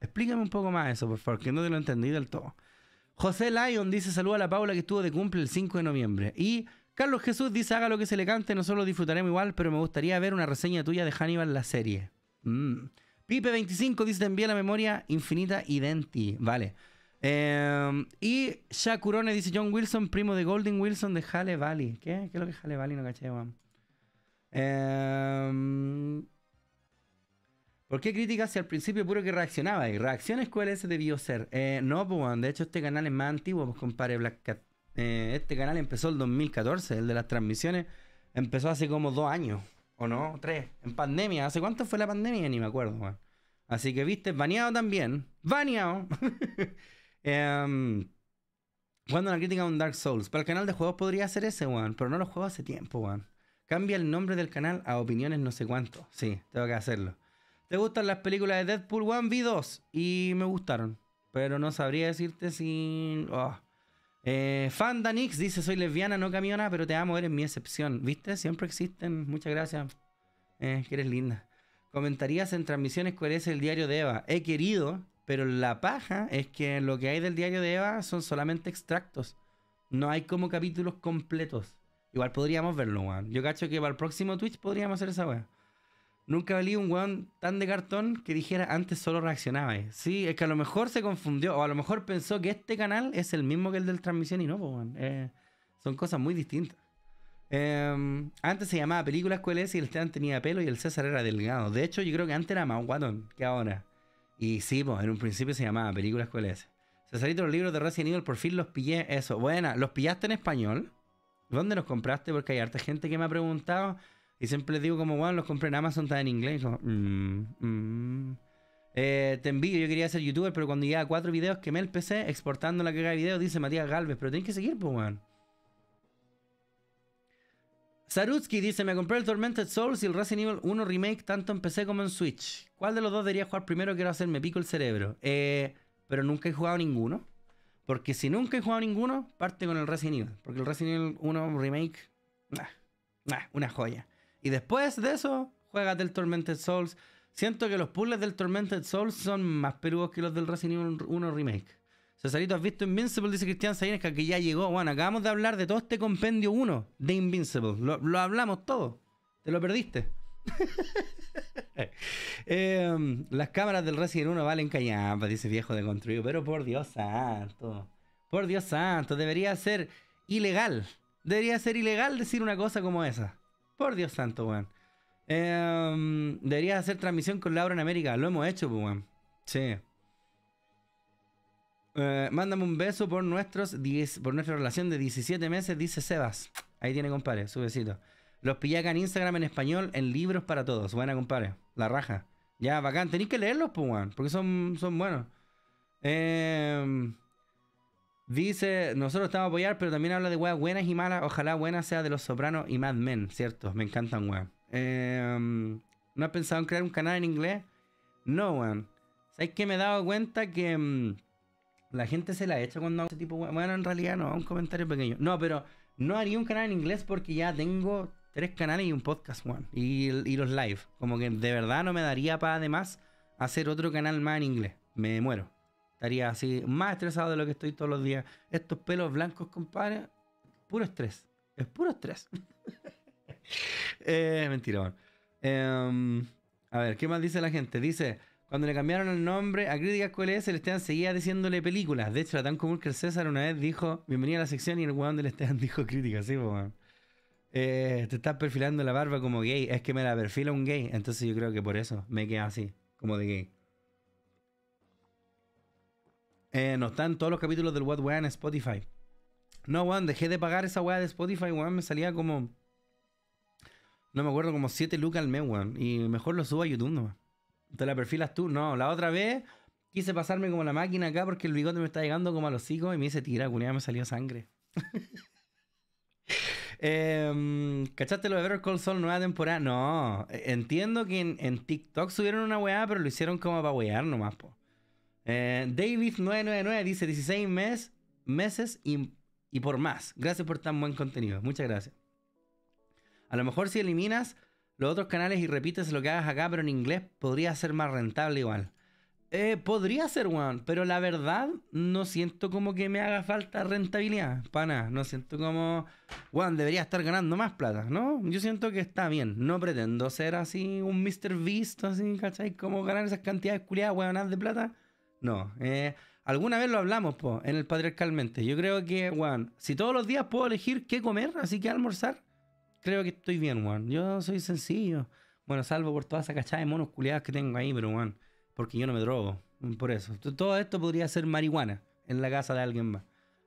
Explícame un poco más eso, por favor, que no te lo entendido del todo. José Lyon dice saluda a la Paula que estuvo de cumple el 5 de noviembre. Y Carlos Jesús dice haga lo que se le cante, nosotros lo disfrutaremos igual, pero me gustaría ver una reseña tuya de Hannibal la serie. Mm. Pipe25 dice te envía la memoria infinita identi. Vale. Em, y Shakurone dice John Wilson, primo de Golden Wilson de Halle Valley. ¿Qué? ¿Qué es lo que es Halle Valley? No caché, vamos. Eh, em, ¿Por qué críticas si al principio puro que reaccionaba? ¿Y reacciones ese debió ser? Eh, no, pues, de hecho este canal es más antiguo, pues, compadre Black Cat. Eh, este canal empezó el 2014, el de las transmisiones. Empezó hace como dos años, ¿o no? Tres. En pandemia. ¿Hace cuánto fue la pandemia? Ni me acuerdo, Juan Así que, viste, baneado también. ¡Baneado! cuando em, la crítica a un Dark Souls. Para el canal de juegos podría ser ese, weón. Pero no lo juego hace tiempo, weón. Cambia el nombre del canal a opiniones no sé cuánto. Sí, tengo que hacerlo. ¿Te gustan las películas de Deadpool 1? Vi 2 y me gustaron. Pero no sabría decirte si... Fanda oh. Eh, Fandanix dice: Soy lesbiana, no camiona, pero te amo, eres mi excepción. ¿Viste? Siempre existen. Muchas gracias. Eh, que eres linda. Comentarías en transmisiones cuál es el diario de Eva. He querido, pero la paja es que lo que hay del diario de Eva son solamente extractos. No hay como capítulos completos. Igual podríamos verlo, weón. Yo cacho que para el próximo Twitch podríamos hacer esa weá. Nunca valí un weón tan de cartón que dijera antes solo reaccionaba. Sí, es que a lo mejor se confundió o a lo mejor pensó que este canal es el mismo que el del transmisión y no, pues, weón. Eh, son cosas muy distintas. Em, antes se llamaba Películas QLS y el Stan tenía pelo y el César era delgado. De hecho, yo creo que antes era más guatón que ahora. Y sí, pues, en un principio se llamaba Películas QLS. Cesarito, los libros de Resident Evil, por fin los pillé. Eso, buena, ¿los pillaste en español? ¿Dónde los compraste? Porque hay harta gente que me ha preguntado. Y siempre les digo como, bueno, los compré en Amazon, está en inglés. Mm, mm". Eh, te envío, yo quería ser youtuber, pero cuando llegué a cuatro videos quemé el PC exportando la carga de video, dice Matías Galvez, pero tenés que seguir, pues, weón. Sarutsky dice, me compré el Tormented Souls y el Resident Evil 1 Remake tanto en PC como en Switch. ¿Cuál de los dos debería jugar primero? Quiero hacerme pico el cerebro. Eh, pero nunca he jugado ninguno. Porque si nunca he jugado ninguno, parte con el Resident Evil. Porque el Resident Evil 1 Remake, una joya. Y después de eso, juegas del Tormented Souls. Siento que los puzzles del Tormented Souls son más perugos que los del Resident Evil 1 Remake. Cesarito, ¿has visto Invincible? Dice Cristian Sayenesca que ya llegó. Bueno, acabamos de hablar de todo este compendio 1 de Invincible. Lo, hablamos todo. Te lo perdiste. Eh, las cámaras del Resident Evil 1 valen cañapa dice viejo de construido. Pero por Dios santo. Por Dios santo. Debería ser ilegal. Debería ser ilegal decir una cosa como esa. Por Dios santo, weón. Em, deberías hacer transmisión con Laura en América. Lo hemos hecho, pues, weón. Sí. Eh, mándame un beso por nuestros por nuestra relación de 17 meses, dice Sebas. Ahí tiene, compadre, su besito. Los pillaca en Instagram en español, en libros para todos. Buena, compadre. La raja. Ya, bacán. Tenéis que leerlos, pues, weón. Porque son, son buenos. Eh. Dice, nosotros estamos a apoyar, pero también habla de weas buenas y malas. Ojalá buena sea de Los Sopranos y Mad Men, ¿cierto? Me encantan weas. Em, ¿No has pensado en crear un canal en inglés? No, one ¿Sabes que me he dado cuenta que em, la gente se la echa cuando hago ese tipo de Bueno, en realidad no, un comentario pequeño. No, pero no haría un canal en inglés porque ya tengo tres canales y un podcast, weón. Y, y los live. Como que de verdad no me daría para además hacer otro canal más en inglés. Me muero. Estaría así, más estresado de lo que estoy todos los días. Estos pelos blancos, compadre, puro estrés. Es puro estrés. eh, mentira, em, a ver, ¿qué más dice la gente? Dice, cuando le cambiaron el nombre a Críticas QLS, el Esteban seguía diciéndole películas. De hecho, era tan común que el César una vez dijo, bienvenida a la sección, y el weón del Esteban dijo críticas, sí, weón. Eh, te estás perfilando la barba como gay. Es que me la perfila un gay. Entonces yo creo que por eso me queda así, como de gay. Eh, no están todos los capítulos del What Wean en Spotify. No, weón, dejé de pagar esa weá de Spotify, weón. Me salía como. No me acuerdo, como 7 lucas al mes, weón. Y mejor lo subo a YouTube, no. Te la perfilas tú. No, la otra vez quise pasarme como la máquina acá porque el bigote me está llegando como a los hijos y me dice, tira, cuneada, me salió sangre. Em, ¿Cachaste lo de Better Sol nueva temporada? No. Entiendo que en, TikTok subieron una weá, pero lo hicieron como para wear nomás, po. Eh, David999 dice 16 meses y, por más. Gracias por tan buen contenido. Muchas gracias. A lo mejor si eliminas los otros canales y repites lo que hagas acá, pero en inglés podría ser más rentable igual. Eh, podría ser, Juan, pero la verdad no siento como que me haga falta rentabilidad, pana. No siento como, Juan, debería estar ganando más plata, ¿no? Yo siento que está bien. No pretendo ser así un Mr. Beast, así, ¿cachai? Como ganar esas cantidades culiadas, weonas de plata no. Eh, alguna vez lo hablamos, po, en el patriarcalmente. Yo creo que, Juan, si todos los días puedo elegir qué comer, así que almorzar, creo que estoy bien, Juan. Yo soy sencillo. Bueno, salvo por toda esa cachada de monos culiadas que tengo ahí, pero, Juan, porque yo no me drogo. Por eso. Todo esto podría ser marihuana en la casa de alguien más.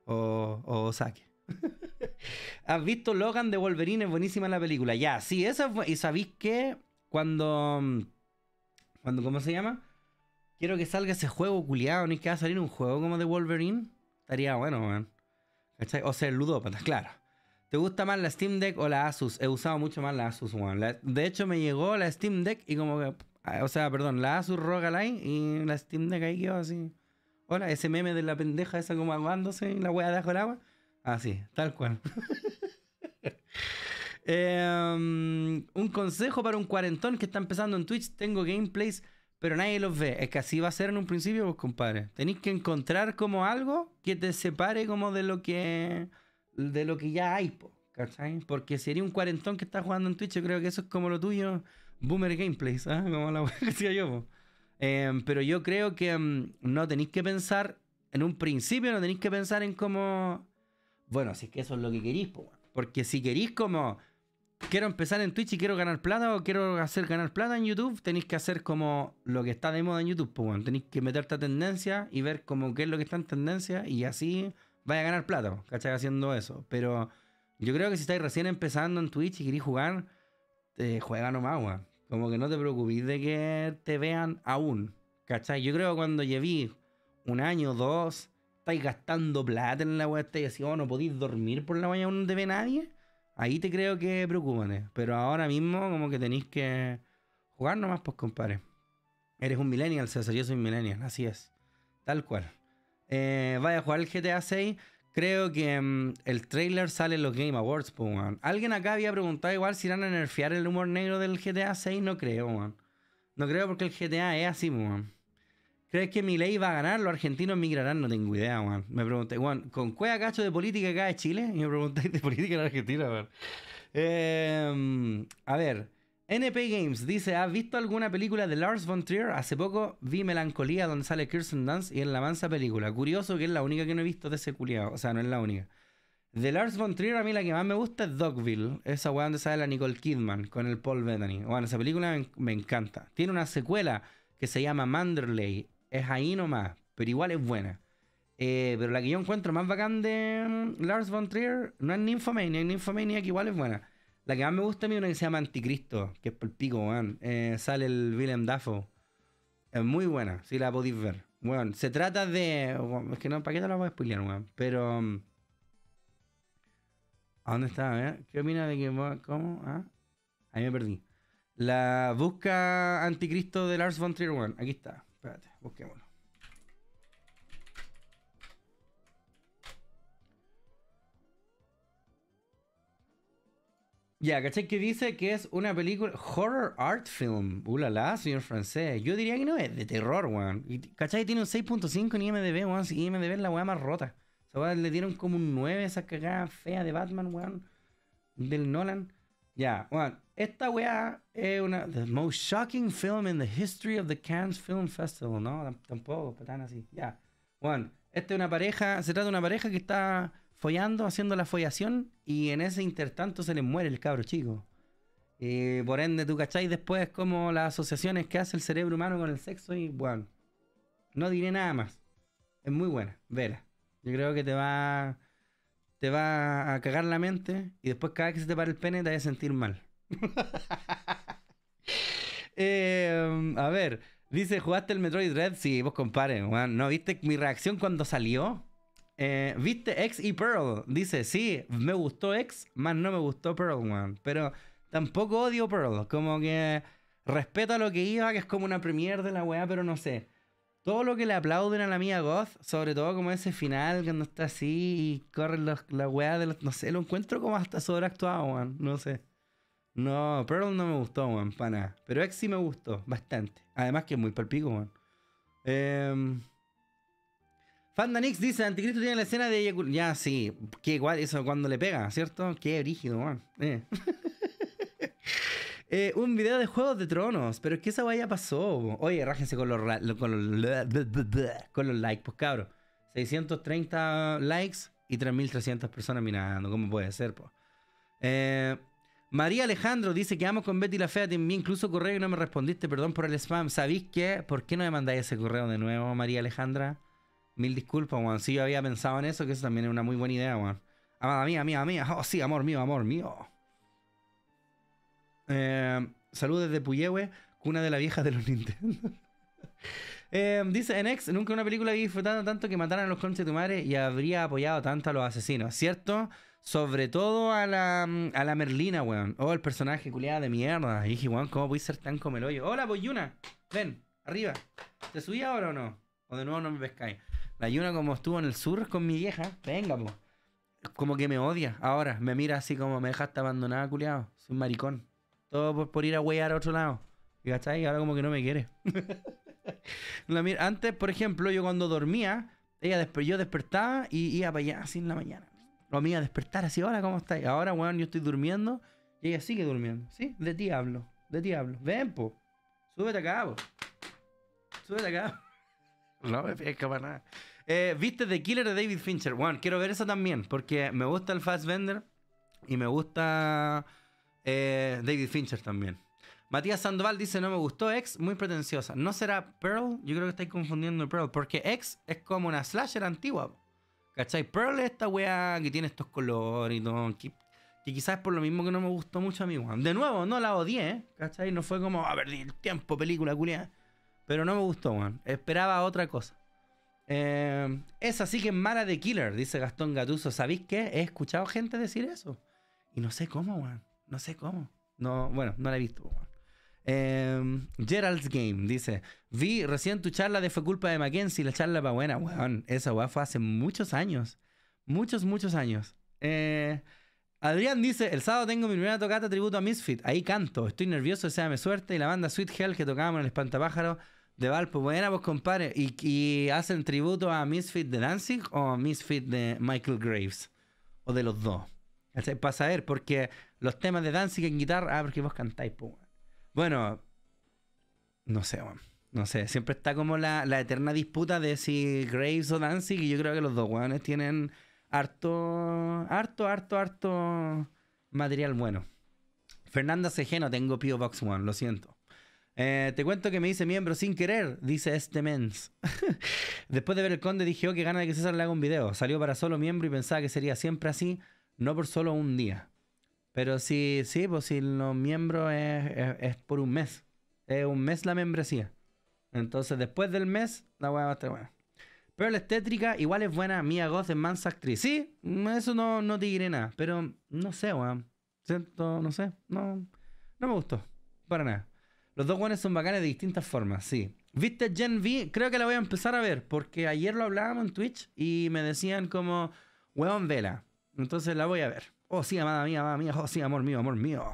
O, o saque. ¿Has visto Logan de Wolverine? Es buenísima la película. Ya, sí, esa fue. ¿Y sabéis que Cuando. Mm, cuando, ¿cómo se llama? Quiero que salga ese juego culiado, ni que va a salir un juego como de Wolverine. Estaría bueno, weón. O O el ludópata, claro. ¿Te gusta más la Steam Deck o la Asus? He usado mucho más la Asus, weón. De hecho, me llegó la Steam Deck y como que. Ah, o sea, perdón, la Asus Rock y la Steam Deck ahí quedó así. Hola, ese meme de la pendeja esa como aguándose y la weá de el agua. Así, ah, tal cual. Em, un consejo para un cuarentón que está empezando en Twitch. Tengo gameplays pero nadie los ve. Es que así va a ser en un principio, pues, compadre. Tenéis que encontrar como algo que te separe como de lo que, de lo que ya hay, po, ¿cachai? Porque sería un cuarentón que está jugando en Twitch, creo que eso es como lo tuyo, boomer Gameplay, ¿sabes? Como la que decía yo, eh, pero yo creo que em, no tenéis que pensar, en un principio no tenéis que pensar en cómo... Bueno, si es que eso es lo que querís, porque si queréis como quiero empezar en Twitch y quiero ganar plata o quiero hacer ganar plata en YouTube, tenéis que hacer como lo que está de moda en YouTube. Pues, tenéis que meterte a tendencia y ver como qué es lo que está en tendencia y así vaya a ganar plata, ¿cachai? Haciendo eso. Pero yo creo que si estáis recién empezando en Twitch y queréis jugar, eh, juega nomás, weón. Como que no te preocupes de que te vean aún, ¿cachai? Yo creo que cuando llevé un año, o dos, estáis gastando plata en la web, Y así, oh, no podéis dormir por la mañana, no te ve nadie Ahí te creo que preocupate, Pero ahora mismo, como que tenéis que jugar nomás, pues, compadre. Eres un millennial, César. Yo soy un millennial, así es. Tal cual. Eh, vaya a jugar el GTA 6. Creo que mm, el trailer sale en los Game Awards, pues man. Alguien acá había preguntado igual si irán a nerfear el humor negro del GTA 6. No creo, man. No creo porque el GTA es así, man. Pues, ¿Crees que mi ley va a ganar? ¿Los argentinos migrarán? No tengo idea, Juan. Me pregunté, Juan, ¿con qué agacho de política acá de Chile? Y me pregunté... de política en Argentina, A Eh, em, a ver. NP Games dice: ¿Has visto alguna película de Lars von Trier? Hace poco vi Melancolía, donde sale Kirsten Dunst y en la mansa película. Curioso que es la única que no he visto de ese culiado. O sea, no es la única. De Lars von Trier, a mí la que más me gusta es Dogville. Esa weá donde sale la Nicole Kidman con el Paul Bettany. Bueno, esa película me, me encanta. Tiene una secuela que se llama Manderley es ahí nomás, pero igual es buena. Eh, pero la que yo encuentro más bacán de mm, Lars von Trier no es Nymphomania, es Nymphomania que igual es buena. La que más me gusta a mí es una que se llama Anticristo, que es por pico, weón. Eh, sale el Willem Dafoe. Es muy buena, si la podéis ver. Weón, se trata de. es que no, ¿para qué te la voy a spoilear, weón? Pero. Mm, ¿A dónde está? ¿Qué opina de que. ¿Cómo? ¿Ah? Ahí me perdí. La busca Anticristo de Lars von Trier, weón. Aquí está bueno. Ya, ¿cachai? Que dice que es una película horror art film. Ulala, señor francés. Yo diría que no es de terror, weón. Y, ¿Cachai? Tiene un 6.5 en IMDB, weón. Si IMDB es la weá más rota. le dieron como un 9 esa cagada fea de Batman, weón. Del Nolan. Ya, yeah, bueno, esta weá es una. The most shocking film in the history of the Cannes Film Festival, ¿no? Tampoco, tan así. Ya. Yeah. Bueno, esta es una pareja. Se trata de una pareja que está follando, haciendo la follación. Y en ese intertanto se le muere el cabro chico. Y por ende, tú cacháis después como las asociaciones que hace el cerebro humano con el sexo. Y bueno, no diré nada más. Es muy buena, vela. Yo creo que te va te va a cagar la mente y después cada vez que se te para el pene te vas a sentir mal. Em, a ver, dice, ¿jugaste el Metroid Red? Sí, vos compare, weón. ¿No viste mi reacción cuando salió? Eh, ¿Viste X y Pearl? Dice, sí, me gustó X, más no me gustó Pearl, man. Pero tampoco odio Pearl. Como que respeto a lo que iba, que es como una premier de la weá, pero no sé todo lo que le aplauden a la mía Goth, sobre todo como ese final cuando está así y corre la weá de los. No sé, lo encuentro como hasta sobreactuado, weón. No sé. No, Pearl no me gustó, weón, nada Pero X sí me gustó, bastante. Además que es muy palpico, weón. Eh, em, Fandanix dice: Anticristo tiene la escena de Ya, sí. Que igual, eso cuando le pega, ¿cierto? Qué rígido, weón. Eh. Eh, un video de Juegos de Tronos. Pero es que esa vaya pasó. Oye, rájense con los, con los, con likes, pues cabrón. 630 likes y 3.300 personas mirando. ¿Cómo puede ser, eh, María Alejandro dice que amo con Betty la Fea. Te incluso correo y no me respondiste. Perdón por el spam. ¿Sabéis qué? ¿Por qué no me mandáis ese correo de nuevo, María Alejandra? Mil disculpas, Juan. Sí, yo había pensado en eso, que eso también es una muy buena idea, Juan. Amada mía, mía, mía. Oh, sí, amor mío, amor mío. Em, saludos desde Puyehue, cuna de la vieja de los Nintendo. Em, dice en nunca una película había disfrutado tanto que mataran a los conches de tu madre y habría apoyado tanto a los asesinos, ¿cierto? Sobre todo a la, Merlina, weón. Oh, el personaje culiada de mierda. Y dije, weón, ¿cómo voy ser tan como el Hola, pues Yuna. Ven, arriba. ¿Te subí ahora o no? O de nuevo no me ves caer La Yuna, como estuvo en el sur con mi vieja, venga, pues. Como que me odia ahora. Me mira así como me dejaste abandonada, culiado. Soy un maricón. Todo por, ir a huear a otro lado. Y ahora como que no me quiere. Antes, por ejemplo, yo cuando dormía, ella yo despertaba y iba para allá así en la mañana. Lo a despertar así, ahora ¿cómo estáis? Ahora, weón, yo estoy durmiendo y ella sigue durmiendo. ¿Sí? De ti hablo, de ti hablo. Ven, po. Súbete acá, po. Súbete acá. No me pesca para nada. Eh, ¿Viste The Killer de David Fincher? Bueno, quiero ver eso también, porque me gusta el Fast Vender y me gusta eh, David Fincher también. Matías Sandoval dice: No me gustó Ex muy pretenciosa. ¿No será Pearl? Yo creo que estáis confundiendo Pearl, porque Ex es como una slasher antigua. ¿Cachai? Pearl es esta weá que tiene estos colores y todo. Que, quizás es por lo mismo que no me gustó mucho a mí, weón. De nuevo, no la odié, ¿cachai? No fue como, a ah, ver el tiempo, película culiada. Pero no me gustó, weón. Esperaba otra cosa. Eh, esa sí que es mala de Killer, dice Gastón Gatuso. ¿Sabéis qué? He escuchado gente decir eso. Y no sé cómo, weón. No sé cómo. No, bueno, no la he visto. Em, Gerald's Game dice: Vi recién tu charla de Fue culpa de Mackenzie. La charla va buena, weón. Esa weá fue hace muchos años. Muchos, muchos años. Eh, Adrián dice: El sábado tengo mi primera tocata tributo a Misfit. Ahí canto. Estoy nervioso, deseame suerte. Y la banda Sweet Hell que tocábamos en el Espantapájaro de Valpo. Buena, vos pues, compadre. ¿Y, ¿Y, hacen tributo a Misfit de Danzig o a Misfit de Michael Graves? O de los dos. Para saber, porque los temas de Danzig en guitarra, ah, porque vos cantáis, po, Bueno, no sé, weón. No sé, siempre está como la, eterna disputa de si Graves o Dancing. y yo creo que los dos weones tienen harto, harto, harto, harto material bueno. Fernanda Sejeno tengo Pio Box One, lo siento. Eh, te cuento que me dice miembro sin querer, dice este mens. Después de ver el conde dije, oh, qué gana de que César le haga un video. Salió para solo miembro y pensaba que sería siempre así no por solo un día. Pero sí, sí, pues si los miembros es, por un mes. Es un mes la membresía. Entonces, después del mes, la weá va a estar buena. Pero la estétrica igual es buena. Mia Goth es mansa actriz. Sí, eso no, no te diré nada. Pero no sé, weón. Siento, no sé. No, no me gustó. Para nada. Los dos weones son bacanes de distintas formas, sí. ¿Viste Gen V? Creo que la voy a empezar a ver. Porque ayer lo hablábamos en Twitch y me decían como, weón, vela. Entonces la voy a ver. Oh, sí, amada mía, amada mía. Oh, sí, amor mío, amor mío.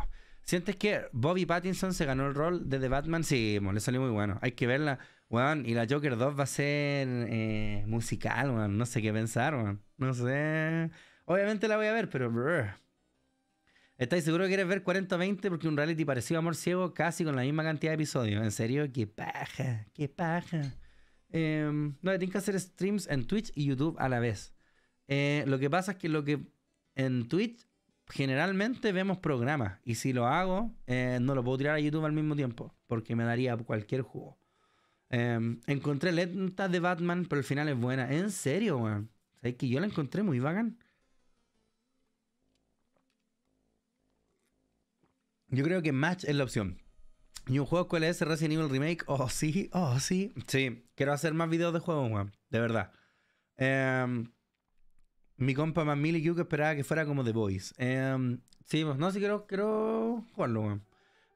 ¿Sientes que Bobby Pattinson se ganó el rol de The Batman? Sí, le salió muy bueno. Hay que verla. Weón, y la Joker 2 va a ser eh, musical, weón. No sé qué pensar, weón. No sé. Obviamente la voy a ver, pero... ¿Estáis seguro que quieres ver 4020? Porque un reality parecido a Amor Ciego casi con la misma cantidad de episodios. En serio, qué paja, qué paja. Em, no, tienen que hacer streams en Twitch y YouTube a la vez. Eh, lo que pasa es que lo que en Twitch generalmente vemos programas y si lo hago eh, no lo puedo tirar a YouTube al mismo tiempo porque me daría cualquier juego. Em, encontré lenta de Batman pero el final es buena. En serio, weón. ¿Sabes que yo la encontré muy vagan? Yo creo que Match es la opción. ¿Y un juego cuál es? Resident Evil Remake. Oh, sí, oh, sí. Sí, quiero hacer más videos de juegos, weón. De verdad. Eh, mi compa más mil que esperaba que fuera como The Voice. Em, sí, pues, no, si sí, quiero, jugarlo, weón.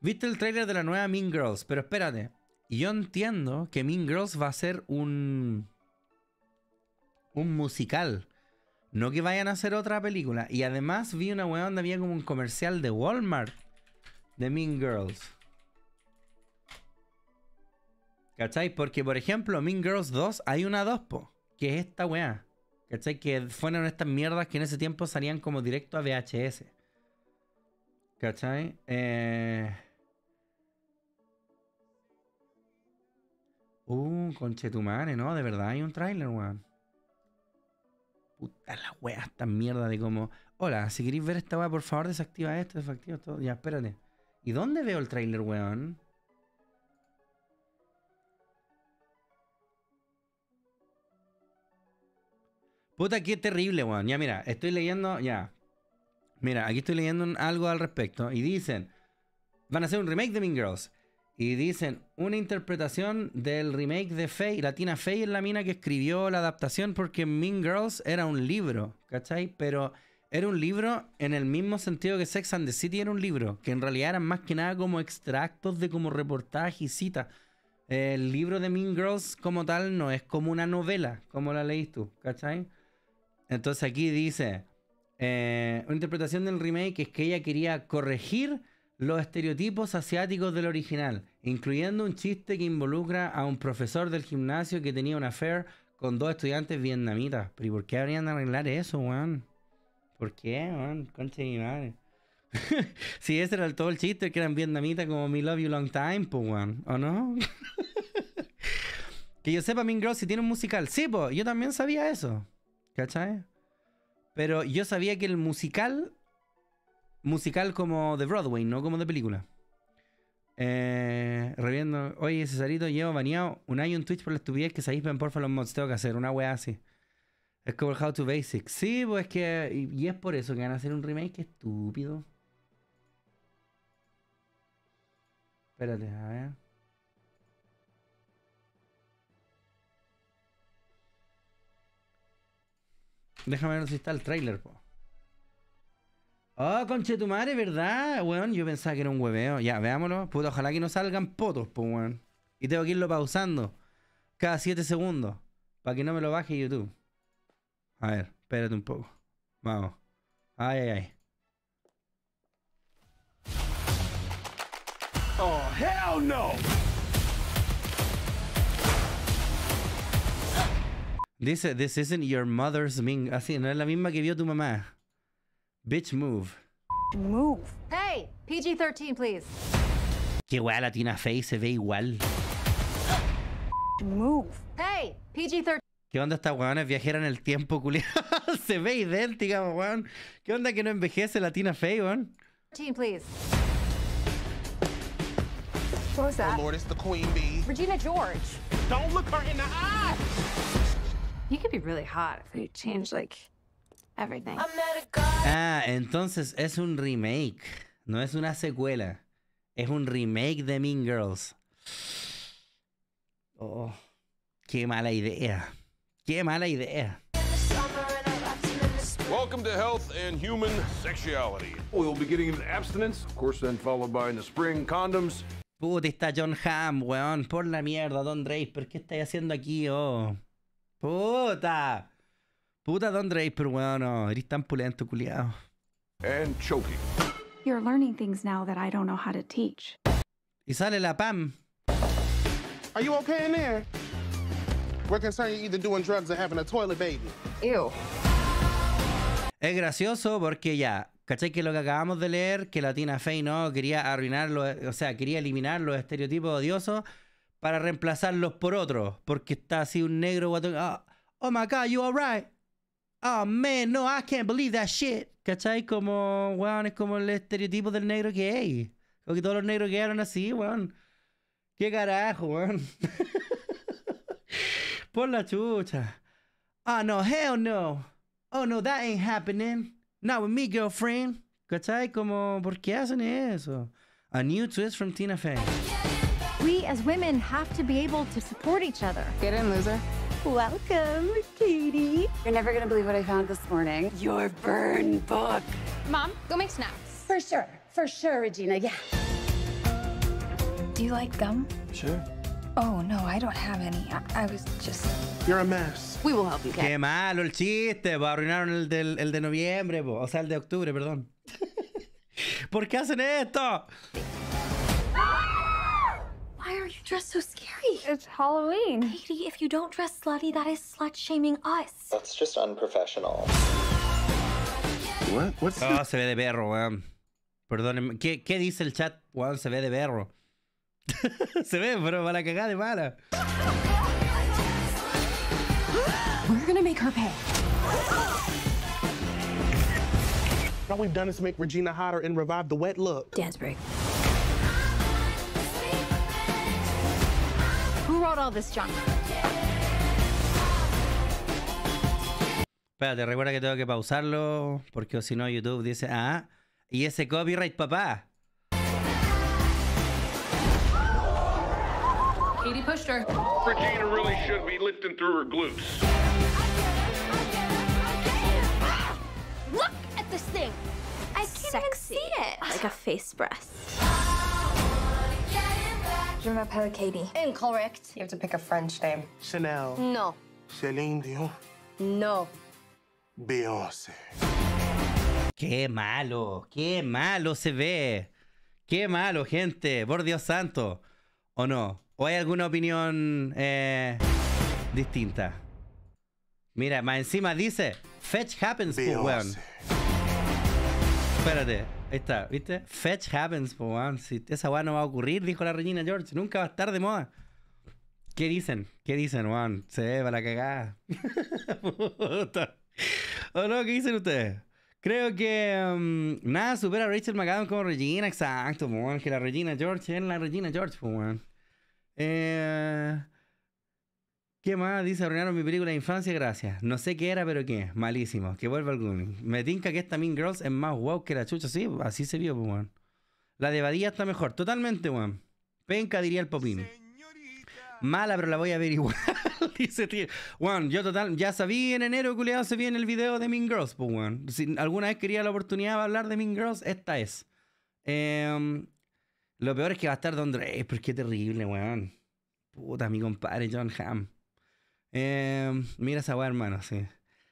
Viste el trailer de la nueva Mean Girls, pero espérate. yo entiendo que Mean Girls va a ser un. un musical. No que vayan a hacer otra película. Y además vi una weón donde había como un comercial de Walmart de Mean Girls. ¿Cachai? Porque, por ejemplo, Mean Girls 2 hay una 2, po, que es esta weá. ¿Cachai? Que fueron estas mierdas que en ese tiempo salían como directo a VHS. ¿Cachai? Eh... Uh, conchetumane, ¿no? De verdad hay un trailer, weón. Puta la wea, esta mierda de cómo. Hola, si queréis ver esta wea, por favor, desactiva esto, desactiva todo. Ya, espérate. ¿Y dónde veo el trailer, weón? Puta, qué terrible, weón. Ya, mira, estoy leyendo, ya. Mira, aquí estoy leyendo algo al respecto. Y dicen, van a hacer un remake de Mean Girls. Y dicen, una interpretación del remake de Faye, Latina Faye es la mina que escribió la adaptación porque Mean Girls era un libro, ¿cachai? Pero era un libro en el mismo sentido que Sex and the City era un libro, que en realidad eran más que nada como extractos de como reportajes y cita El libro de Mean Girls como tal no es como una novela, como la leíste tú, ¿cachai? Entonces aquí dice, eh, una interpretación del remake es que ella quería corregir los estereotipos asiáticos del original, incluyendo un chiste que involucra a un profesor del gimnasio que tenía una affair con dos estudiantes vietnamitas. Pero por qué habrían de arreglar eso, Juan? ¿Por qué, Juan? Concha de mi madre. si ese era el, todo el chiste, que eran vietnamitas como Me Love You Long Time, pues, weón. ¿O no? que yo sepa, Mean Girls si tiene un musical. Sí, pues, yo también sabía eso. ¿Cachai? Pero yo sabía que el musical, musical como de Broadway, no como de película. Eh, reviendo, oye Cesarito, llevo baneado un año en Twitch por la estupidez que sabéis, ven porfa los mods, tengo que hacer una wea así. Es como How to Basic Sí, pues que. Y, es por eso que van a hacer un remake, estúpido. Espérate, a ver. Déjame ver si está el trailer, po. Oh, conche tu madre, ¿verdad? Weón, yo pensaba que era un hueveo. Ya, veámoslo. Puto, ojalá que no salgan potos, po, weón. Y tengo que irlo pausando cada 7 segundos para que no me lo baje YouTube. A ver, espérate un poco. Vamos. Ay, ay, ay. Oh, hell no! Dice, this isn't your mother's ming. Así, no es la misma que vio tu mamá. Bitch, move. Move. Hey, PG-13, please. Qué la Latina fey se ve igual. Move. Hey, PG-13. ¿Qué onda esta weón? Es viajera en el tiempo, culiado. se ve idéntica, weón. ¿Qué onda que no envejece Latina Face, weón? please. What was that? Oh, the Queen Bee. Regina George. Don't look her in the eye! You could be really hot if you change like everything. Ah, entonces es un remake. No es una secuela. Es un remake de Mean Girls. Oh, qué mala idea. Qué mala idea. Welcome to Health and Human Sexuality. We'll be getting into abstinence, of course, then followed by in the spring condoms. Puta, John Hamm, weón. Por la mierda, Don ¿por ¿Qué estáis haciendo aquí, oh? Puta. Puta Don Draper, weón. Bueno, eres tan pulento, culiado. And choking. You're learning things now that I don't know how to teach. Y sale la Pam. Are you okay in there? We're concerned you're either doing drugs or having a toilet baby. Ew. Es gracioso porque ya, ¿cachai? Que lo que acabamos de leer, que Latina Fey no quería arruinarlo, o sea, quería eliminar los estereotipos odiosos para reemplazarlos por otros, porque está así un negro ah, Oh, my god, you alright? Oh man, no, I can't believe that shit. ¿Cachai? Como, weón, es como el estereotipo del negro gay Como que todos los negros quedaron así, weón. ¿Qué carajo, weón? por la chucha. Oh no, hell no. Oh no, that ain't happening. Not with me, girlfriend. ¿Cachai? Como, ¿por qué hacen eso? A new twist from Tina Fey. We as women have to be able to support each other. Get in, loser. Welcome, Katie. You're never gonna believe what I found this morning. Your burn book. Mom, go make snacks. For sure, for sure, Regina, yeah. Do you like gum? Sure. Oh, no, I don't have any. I, I was just... You're a mess. We will help you, Kat. Qué malo el chiste, arruinaron el, del, el de noviembre, o sea, el de octubre, perdón. ¿Por qué hacen esto? ¡Ah! Why are you dressed so scary? It's Halloween. Katie, if you don't dress slutty, that is slut shaming us. That's just unprofessional. What? What's oh, se ve de berro, man. Perdónenme. ¿Qué, ¿Qué dice el chat? Juan se ve de berro. se ve, pero para cagada de mala. We're gonna make her pay. All we've done is make Regina hotter and revive the wet look. Dance break. wrote all this junk? Espérate, recuerda que tengo que pausarlo porque si no YouTube dice, ah, y ese copyright, papá. Katie pushed her. Regina really should be lifting through her glutes. Look at this thing. I can't Sexy, even see it. Like a face breast. Katie. Incorrect. You have to pick a French name. Chanel. No. Celine Dion. No. Beyoncé. Qué malo, qué malo se ve. Qué malo, gente. Por Dios santo. ¿O no? ¿O hay alguna opinión eh, distinta? Mira, más encima dice Fetch happens, weón. Espérate. Ahí está, ¿viste? Fetch happens, po, man. Si esa weá no va a ocurrir, dijo la Regina George. Nunca va a estar de moda. ¿Qué dicen? ¿Qué dicen, Juan? Se ve para la cagada. Puta. ¿O no? ¿Qué dicen ustedes? Creo que mm, nada supera a Rachel McAdams como Regina, exacto, Juan. Que la Regina George es la Regina George, po, Eh, ¿Qué más? Dice, arruinaron mi película de infancia, gracias. No sé qué era, pero qué. Malísimo. Que vuelva algún. Me tinca que esta Mean Girls es más wow que la chucha. Sí, así se vio, pues, La de Badía está mejor. Totalmente, weón. Penca, diría el popín. Mala, pero la voy a ver igual. dice, tío. Weón, yo total, ya sabía en enero, culiado, se viene el video de Mean Girls, pues, weón. Si alguna vez quería la oportunidad de hablar de Mean Girls, esta es. Em, lo peor es que va a estar donde. Drake, pero qué terrible, weón. Puta, mi compadre John Hamm. Em, mira esa weá, hermano,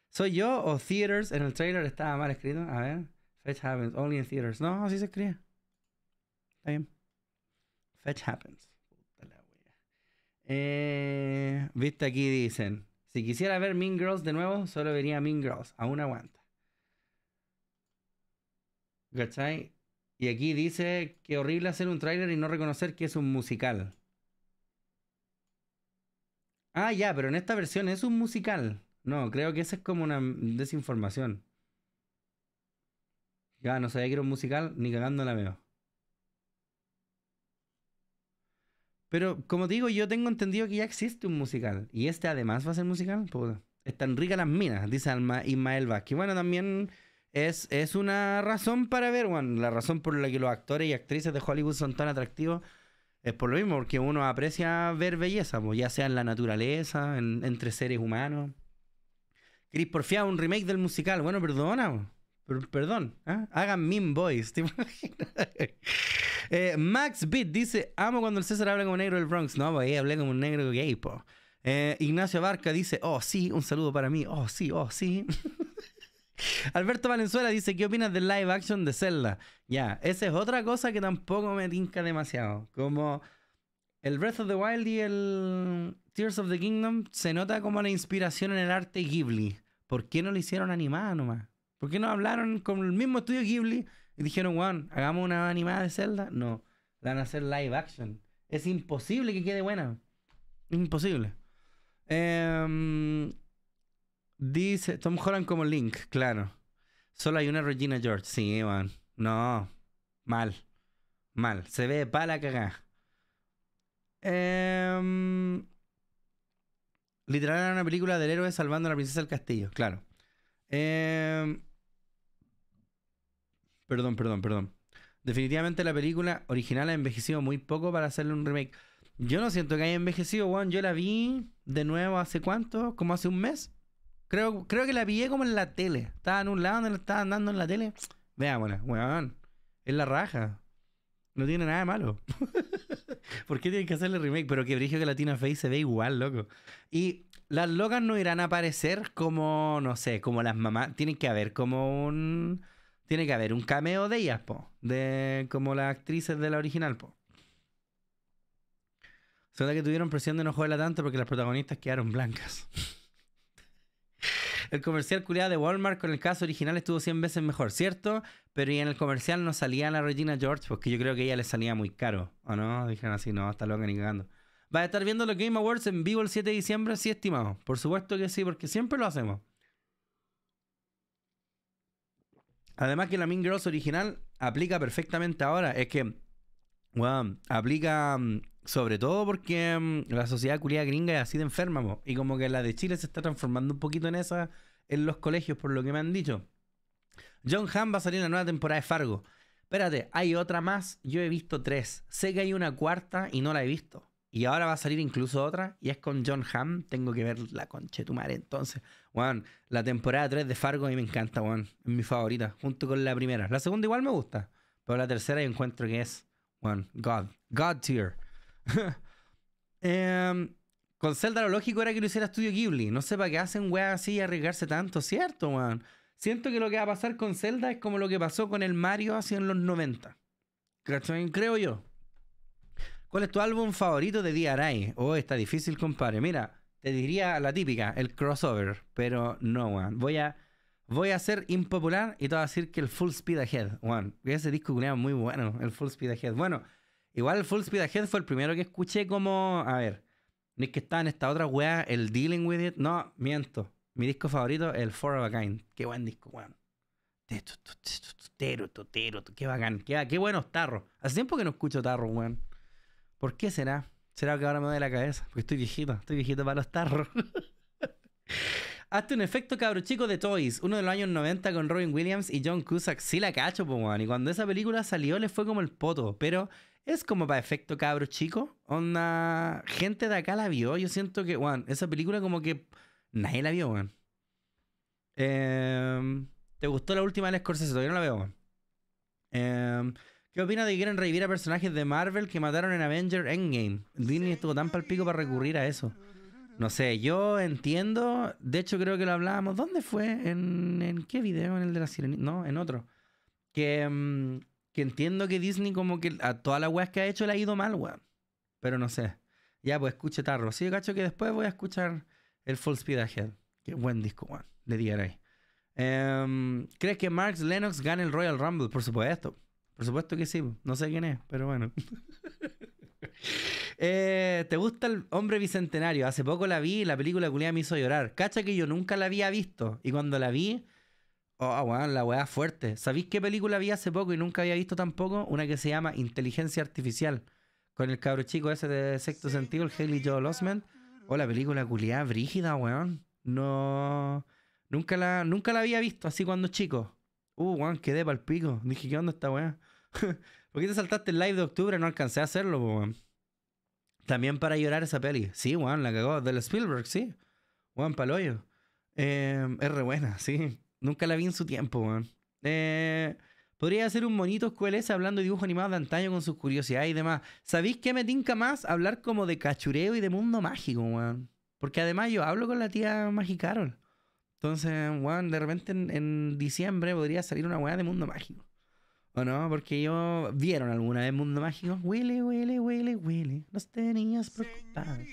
¿Soy yo o Theaters? En el trailer estaba mal escrito. A ver. Fetch happens. Only in theaters. No, así se escribe. Está bien. Fetch happens. Eh, viste aquí dicen. Si quisiera ver Mean Girls de nuevo, solo vería Mean Girls. Aún aguanta. Y aquí dice que horrible hacer un tráiler y no reconocer que es un musical. Ah, ya, pero en esta versión es un musical. No, creo que esa es como una desinformación. Ya, no sabía que era un musical, ni cagando la veo. Pero como digo, yo tengo entendido que ya existe un musical. Y este además va a ser musical. Puta. Están ricas las minas, dice Alma Ismael Vázquez. Bueno, también es, es una razón para ver, bueno, la razón por la que los actores y actrices de Hollywood son tan atractivos es por lo mismo, porque uno aprecia ver belleza, pues, ya sea en la naturaleza, entre seres humanos. Chris Porfiado, un remake del musical. Bueno, perdona, pues. pero perdón. ¿ah? Hagan meme Boys, eh, Max Beat dice: Amo cuando el César habla como negro del Bronx. No, pues ahí hablé como un negro gay, po. Pues. Eh, Ignacio Barca dice: Oh, sí, un saludo para mí. Oh, sí, oh, sí. Alberto Valenzuela dice, ¿qué opinas del live action de Zelda? Ya, esa es otra cosa que tampoco me tinca demasiado. Como el Breath of the Wild y el Tears of the Kingdom se nota como la inspiración en el arte Ghibli. ¿Por qué no le hicieron animada nomás? ¿Por qué no hablaron con el mismo estudio Ghibli y dijeron, Juan, hagamos una animada de Zelda? No, la van a hacer live action. Es imposible que quede buena. Imposible. Eh, Dice Tom Holland como Link, claro. Solo hay una Regina George. Sí, weón. No. Mal. Mal. Se ve para cagá. Em, literal era una película del héroe salvando a la princesa del castillo, claro. Em, perdón, perdón, perdón. Definitivamente la película original ha envejecido muy poco para hacerle un remake. Yo no siento que haya envejecido, weón. Yo la vi de nuevo hace cuánto, como hace un mes. Creo, que la pillé como en la tele. Estaba en un lado donde la estaban dando en la tele. Veámosla, weón. Es la raja. No tiene nada de malo. ¿Por qué tienen que hacerle remake? Pero que brillo que Latina Face se ve igual, loco. Y las locas no irán a aparecer como, no sé, como las mamás. Tiene que haber como un. Tiene que haber un cameo de ellas, po. De como las actrices de la original, po. Suena que tuvieron presión de no joderla tanto porque las protagonistas quedaron blancas. El comercial culiado de Walmart con el caso original estuvo 100 veces mejor, ¿cierto? Pero y en el comercial no salía la Regina George porque yo creo que ella le salía muy caro, ¿o no? Dijeron así, no, hasta loca ni cagando. ¿Va a estar viendo los Game Awards en vivo el 7 de diciembre? Sí, estimado. Por supuesto que sí, porque siempre lo hacemos. Además que la Mean Girls original aplica perfectamente ahora. Es que, aplica mm, sobre todo porque mm, la sociedad culiada gringa es así de enferma, y como que la de Chile se está transformando un poquito en esa en los colegios, por lo que me han dicho. John Hamm va a salir la nueva temporada de Fargo. Espérate, hay otra más. Yo he visto tres. Sé que hay una cuarta y no la he visto. Y ahora va a salir incluso otra. Y es con John Hamm. Tengo que ver la madre Entonces, Juan la temporada 3 de Fargo a mí me encanta, Juan Es mi favorita. Junto con la primera. La segunda igual me gusta. Pero la tercera yo encuentro que es, Juan God. God tier. Em, con Zelda lo lógico era que lo hiciera Studio Ghibli. No sé para qué hacen weas así y arriesgarse tanto, ¿cierto, weón? Siento que lo que va a pasar con Zelda es como lo que pasó con el Mario hacia en los 90. Creo yo. ¿Cuál es tu álbum favorito de DRI? Oh, está difícil, compadre. Mira, te diría la típica, el crossover, pero no, weón. Voy a, voy a ser impopular y te a decir que el Full Speed Ahead, weón. Ese disco es muy bueno, el Full Speed Ahead. Bueno, Igual Full Speed Ahead fue el primero que escuché como. A ver, ¿Ni que está en esta otra wea el Dealing with It. No, miento. Mi disco favorito, el Four of a Kind. Qué buen disco, weón. Qué bacán. Qué, buenos tarros. Hace tiempo que no escucho tarros, weón. ¿Por qué será? ¿Será que ahora me doy la cabeza? Porque estoy viejito, estoy viejito para los tarros. Hazte un efecto cabro chico de Toys, uno de los años 90 con Robin Williams y John Cusack. Sí la cacho, po, weón. Y cuando esa película salió le fue como el poto, pero es como para efecto cabro chico. Onda, gente de acá la vio. Yo siento que, weón, esa película como que nadie la vio, weón. Em, ¿Te gustó la última de Scorsese? Todavía no la veo, em, ¿Qué opinas de que quieren revivir a personajes de Marvel que mataron en Avenger Endgame? Disney estuvo tan palpico para recurrir a eso. No sé, yo entiendo. De hecho, creo que lo hablábamos. ¿Dónde fue? ¿En, qué video? ¿En el de la sirenita? No, en otro. Que em, que entiendo que Disney como que a toda la weas que ha hecho le ha ido mal, weón. Pero no sé. Ya, pues escuche Tarro. Sí, cacho que después voy a escuchar el Full Speed Ahead. Qué buen disco, weón. De DRI. Em, ¿Crees que Marx Lennox gane el Royal Rumble? Por supuesto. Por supuesto que sí. No sé quién es, pero bueno. Eh, ¿Te gusta el hombre bicentenario? Hace poco la vi y la película culia me hizo llorar. Cacha que yo nunca la había visto. Y cuando la vi, Oh, bueno, ah, la weá fuerte. ¿Sabéis qué película vi hace poco y nunca había visto tampoco? Una que se llama Inteligencia Artificial. Con el cabro chico ese de sexto sentido, el Haley Joel Osment. Oh, la película culiada, brígida, weón. No. Nunca la, nunca la había visto así cuando chico. Uh, weón, quedé pa'l pico. Dije, ¿qué onda esta weá? ¿Por qué te saltaste el live de octubre? No alcancé a hacerlo, weón. También para llorar esa peli. Sí, weón, la cagó. Del Spielberg, sí. Weón, pa'l hoyo. Em, es re buena, sí. Nunca la vi en su tiempo, weón. Eh, podría ser un monito escuelese hablando de dibujos animados de antaño con sus curiosidades y demás. ¿Sabéis qué me tinca más? Hablar como de cachureo y de mundo mágico, weón. Porque además yo hablo con la tía Magicarol. Entonces, weón, de repente en, diciembre podría salir una weá de mundo mágico. ¿O no? Porque yo. ¿Vieron alguna vez Mundo Mágico? Huele, huele, huele, huele. Nos tenías preocupados.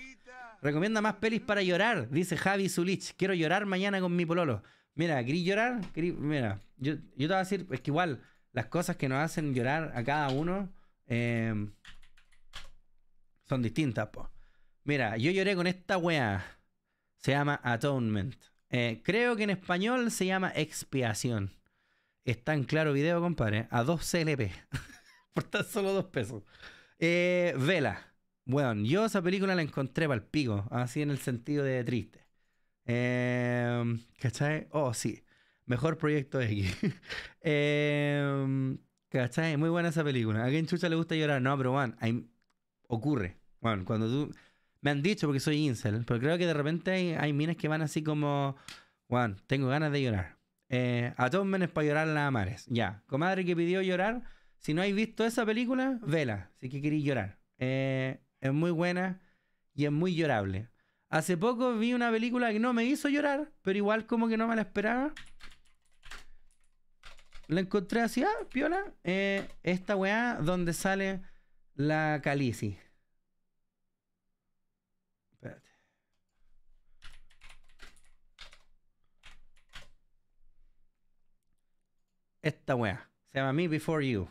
Recomienda más pelis para llorar, dice Javi Zulich. Quiero llorar mañana con mi pololo. Mira, querí llorar? Mira, yo, te voy a decir, es que igual, las cosas que nos hacen llorar a cada uno em, son distintas, po. Mira, yo lloré con esta weá. Se llama Atonement. Eh, creo que en español se llama expiación. Está en claro video, compadre. A 2 CLP. Por tan solo 2 pesos. Eh, Vela. Bueno, yo esa película la encontré para Así en el sentido de triste. Eh, ¿Cachai? Oh, sí. Mejor proyecto X. eh, em, ¿Cachai? Muy buena esa película. ¿A chucha le gusta llorar? No, pero, Juan ocurre. Bueno, cuando tú... Me han dicho porque soy incel, pero creo que de repente hay, minas que van así como... Juan, tengo ganas de llorar. Eh, a todos menos para llorar las amares. Ya. Comadre que pidió llorar. Si no has visto esa película, vela. Si que queréis llorar. Eh, es muy buena y es muy llorable. Hace poco vi una película que no me hizo llorar, pero igual como que no me la esperaba. La encontré así, ah, piola. Eh, esta weá donde sale la Calici. Espérate. Esta weá. Se llama Me Before You.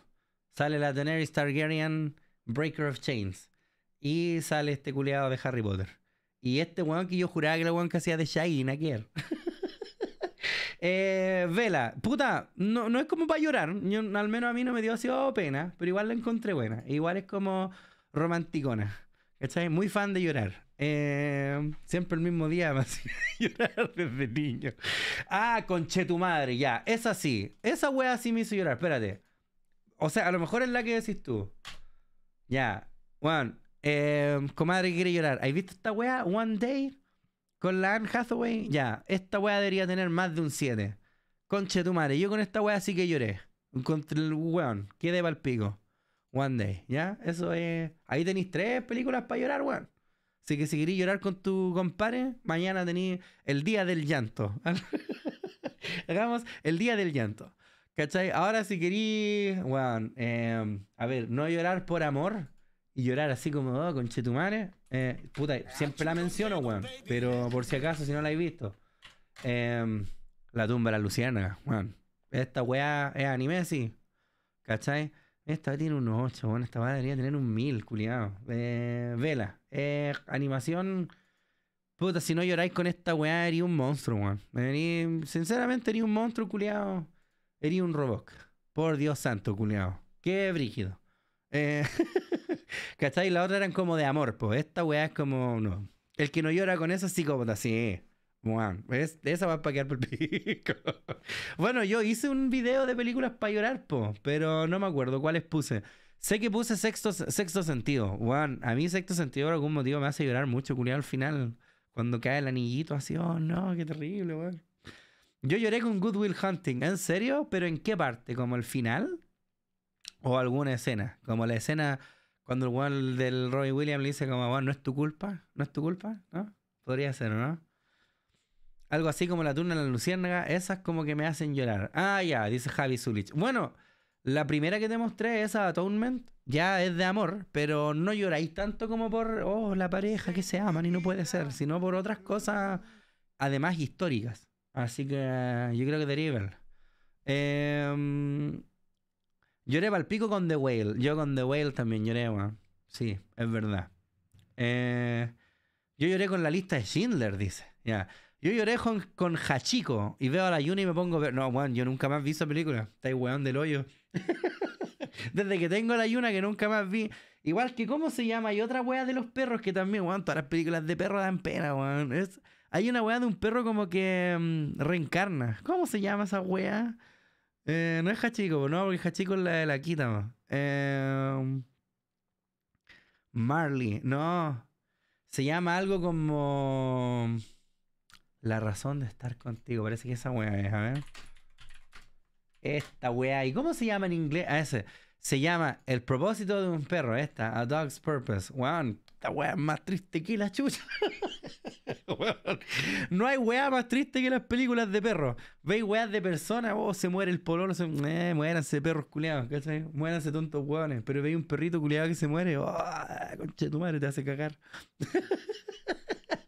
Sale la Daenerys Targaryen, Breaker of Chains. Y sale este culiado de Harry Potter. Y este weón que yo juraba que era el weón que hacía de Shaggy, Nakier. eh, Vela, puta, no, no es como para llorar. al menos a mí no me dio así oh, pena, pero igual la encontré buena. E igual es como romanticona. ¿Cachai? Muy fan de llorar. Eh, siempre el mismo día me hacía llorar desde niño. Ah, conche tu madre, ya. Esa sí. Esa wea sí me hizo llorar. Espérate. O sea, a lo mejor es la que decís tú. Ya. Juan, eh, comadre que quiere llorar. ¿Has visto esta wea? One Day con la Anne Hathaway. Ya, esta wea debería tener más de un 7. Conche tu madre. Yo con esta wea... sí que lloré. Contra el weón. Quedé pa'l pico. One Day. ¿Ya? Eso es. Ahí tenéis tres películas para llorar, weón. Así que si queréis llorar con tu compadre, mañana tenéis el día del llanto. Hagamos el día del llanto. ¿Cachai? Ahora si queréis, weón, eh, a ver, no llorar por amor y llorar así como, oh, con Chetumare. Eh, puta, siempre la menciono, weón. Pero por si acaso, si no la habéis visto. Em, la tumba de la Luciana, weón. Esta weá es anime, sí. ¿Cachai? Esta tiene un 8, weón. Esta weá debería tener un 1000, culiado. Eh, vela. animación. Puta, si no lloráis con esta weá, eres un monstruo, weón. sinceramente, eres un monstruo, culiado. Eres un robot. Por Dios santo, culiado. Qué brígido. Eh. ¿Cachai? La otra eran como de amor, pues esta weá es como, no. El que no llora con eso es psicópata, sí. Bueno, esa va a quedar por pico. bueno, yo hice un video de películas para llorar, po, pero no me acuerdo cuáles puse. Sé que puse sexto, sexto sentido. Juan, a mí sexto sentido por algún motivo me hace llorar mucho, culiado, al final. Cuando cae el anillito así, oh no, qué terrible, weón. Yo lloré con Good Will Hunting, ¿en serio? ¿Pero en qué parte? ¿Como el final? ¿O alguna escena? Como la escena cuando el weón del Roy Williams le dice como, bueno, no es tu culpa, no es tu culpa, ¿no? Podría ser, ¿no? Algo así como la turna en la luciérnaga, esas como que me hacen llorar. Ah, ya, dice Javi Zulich. Bueno, la primera que te mostré, esa Atonement, ya es de amor, pero no lloráis tanto como por, oh, la pareja que se aman y no puede ser, sino por otras cosas, además históricas. Así que yo creo que derivan. Eh, em, Lloré el pico con The Whale. Yo con The Whale también lloré, weón. Sí, es verdad. Eh, yo lloré con la lista de Schindler, dice. Ya. Yo lloré con, con Hachiko y veo a la Yuna y me pongo. No, weón, yo nunca más vi esa película. Estáis weón del hoyo. Desde que tengo la Yuna que nunca más vi. Igual que, ¿cómo se llama? Hay otra wea de los perros que también, weón, todas las películas de perros dan pena, weón. Es, hay una weá de un perro como que mm, reencarna. ¿Cómo se llama esa weá? Eh, no es Hachiko, no, porque Hachiko es la de la quita eh, Marley, no. Se llama algo como. La razón de estar contigo. Parece que esa weá es, a ver. Esta weá. ¿Y cómo se llama en inglés? A ah, ese. Se llama El propósito de un perro, esta. A Dog's Purpose esta weá es más triste que la chucha. no hay weá más triste que las películas de perros. Veis weas de personas, oh, se muere el pololo, se, eh, muéranse perros culiados, ¿cachai? Muéranse tontos hueones. Pero veis un perrito culiado que se muere, oh, conche tu madre, te hace cagar.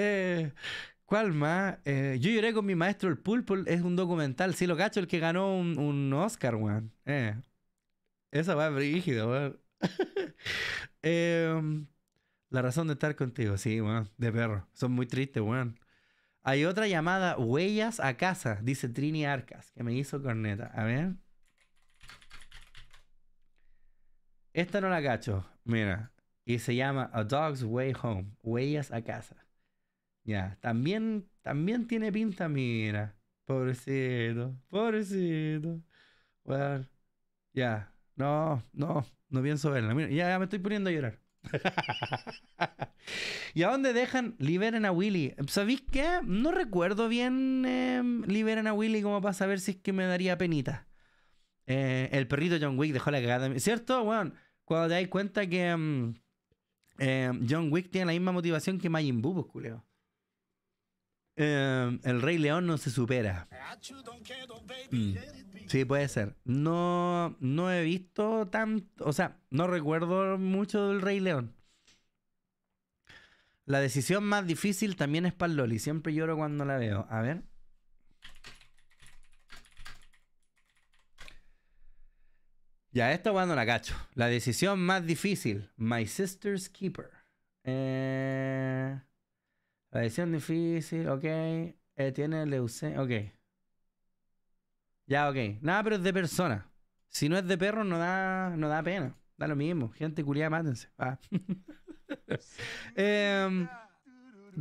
Eh, ¿Cuál más? Eh, yo lloré con mi maestro El Pulpo, es un documental, Si lo cacho, el que ganó un, Oscar, weón. Eh, esa va brígida, weón. Em, la razón de estar contigo, sí, bueno, De perro. Son muy tristes, weón. Hay otra llamada Huellas a casa, dice Trini Arcas, que me hizo corneta. A ver. Esta no la cacho. Mira. Y se llama A Dog's Way Home. Huellas a casa. Ya. También, también tiene pinta, mira. Pobrecito. Pobrecito. Bueno. Ya. No, no. No pienso verla. Mira, ya me estoy poniendo a llorar. ¿Y a dónde dejan? Liberen a Willy. ¿Sabéis qué? No recuerdo bien em, Liberen a Willy como para saber si es que me daría penita. Eh, el perrito John Wick dejó la cagada. ¿Cierto, weón? cuando te das cuenta que em, em, John Wick tiene la misma motivación que Majin Buu, pues, culeo. Eh, el Rey León no se supera. Mm. Sí, puede ser. No, no he visto tanto, o sea, no recuerdo mucho del Rey León. La decisión más difícil también es para Loli. Siempre lloro cuando la veo. A ver. Ya, esto cuando la cacho. La decisión más difícil. My Sister's Keeper. Eh... La decisión difícil, ok. Eh, tiene leucemia, ok. Ya, ok. Nada, pero es de persona. Si no es de perro, no da, no da pena. Da lo mismo. Gente culiada, mátense. va. Em,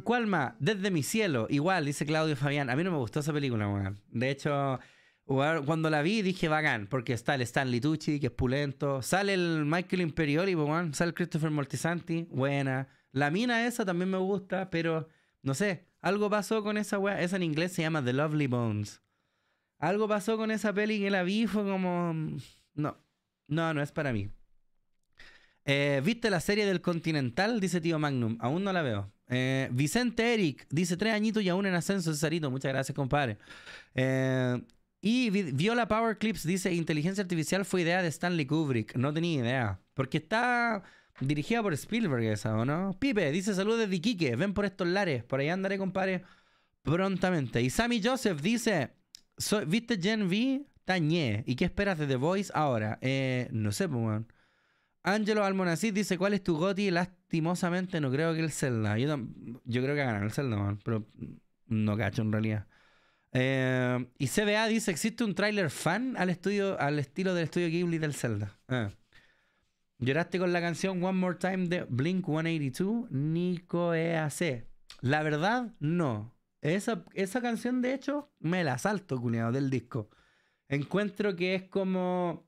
¿Cuál más? Desde mi cielo. Igual, dice Claudio Fabián. A mí no me gustó esa película, weón. De hecho, cuando la vi dije bacán, porque está el Stanley Tucci, que es pulento. Sale el Michael Imperioli, weón. Sale Christopher Mortisanti. buena. La mina esa también me gusta, pero no sé, algo pasó con esa weá. Esa en inglés se llama The Lovely Bones. Algo pasó con esa peli que la vi fue como... Mm, no, no, no es para mí. Eh, ¿Viste la serie del Continental? Dice tío Magnum. Aún no la veo. Eh, Vicente Eric dice tres añitos y aún en ascenso, Cesarito. Muchas gracias, compadre. Eh, y Viola Power Clips dice: Inteligencia artificial fue idea de Stanley Kubrick. No tenía idea. Porque está. Dirigida por Spielberg esa, ¿o no? Pipe, dice saludos de Iquique. Ven por estos lares. Por ahí andaré, compadre. Prontamente. Y Sammy Joseph dice... ¿Viste Gen V? Tañé. ¿Y qué esperas de The Voice ahora? Eh, no sé, pues, Angelo Almonacid dice, ¿cuál es tu goti? Lastimosamente no creo que el Zelda. Yo, creo que ganar el Zelda, man, pero no cacho en realidad. Eh, y CBA dice, ¿existe un tráiler fan al, estudio, al estilo del estudio Ghibli del Zelda? Ah. Lloraste con la canción One More Time de Blink 182, Nico EAC. La verdad, no. Esa, esa canción, de hecho, me la salto, culiado, del disco. Encuentro que es como.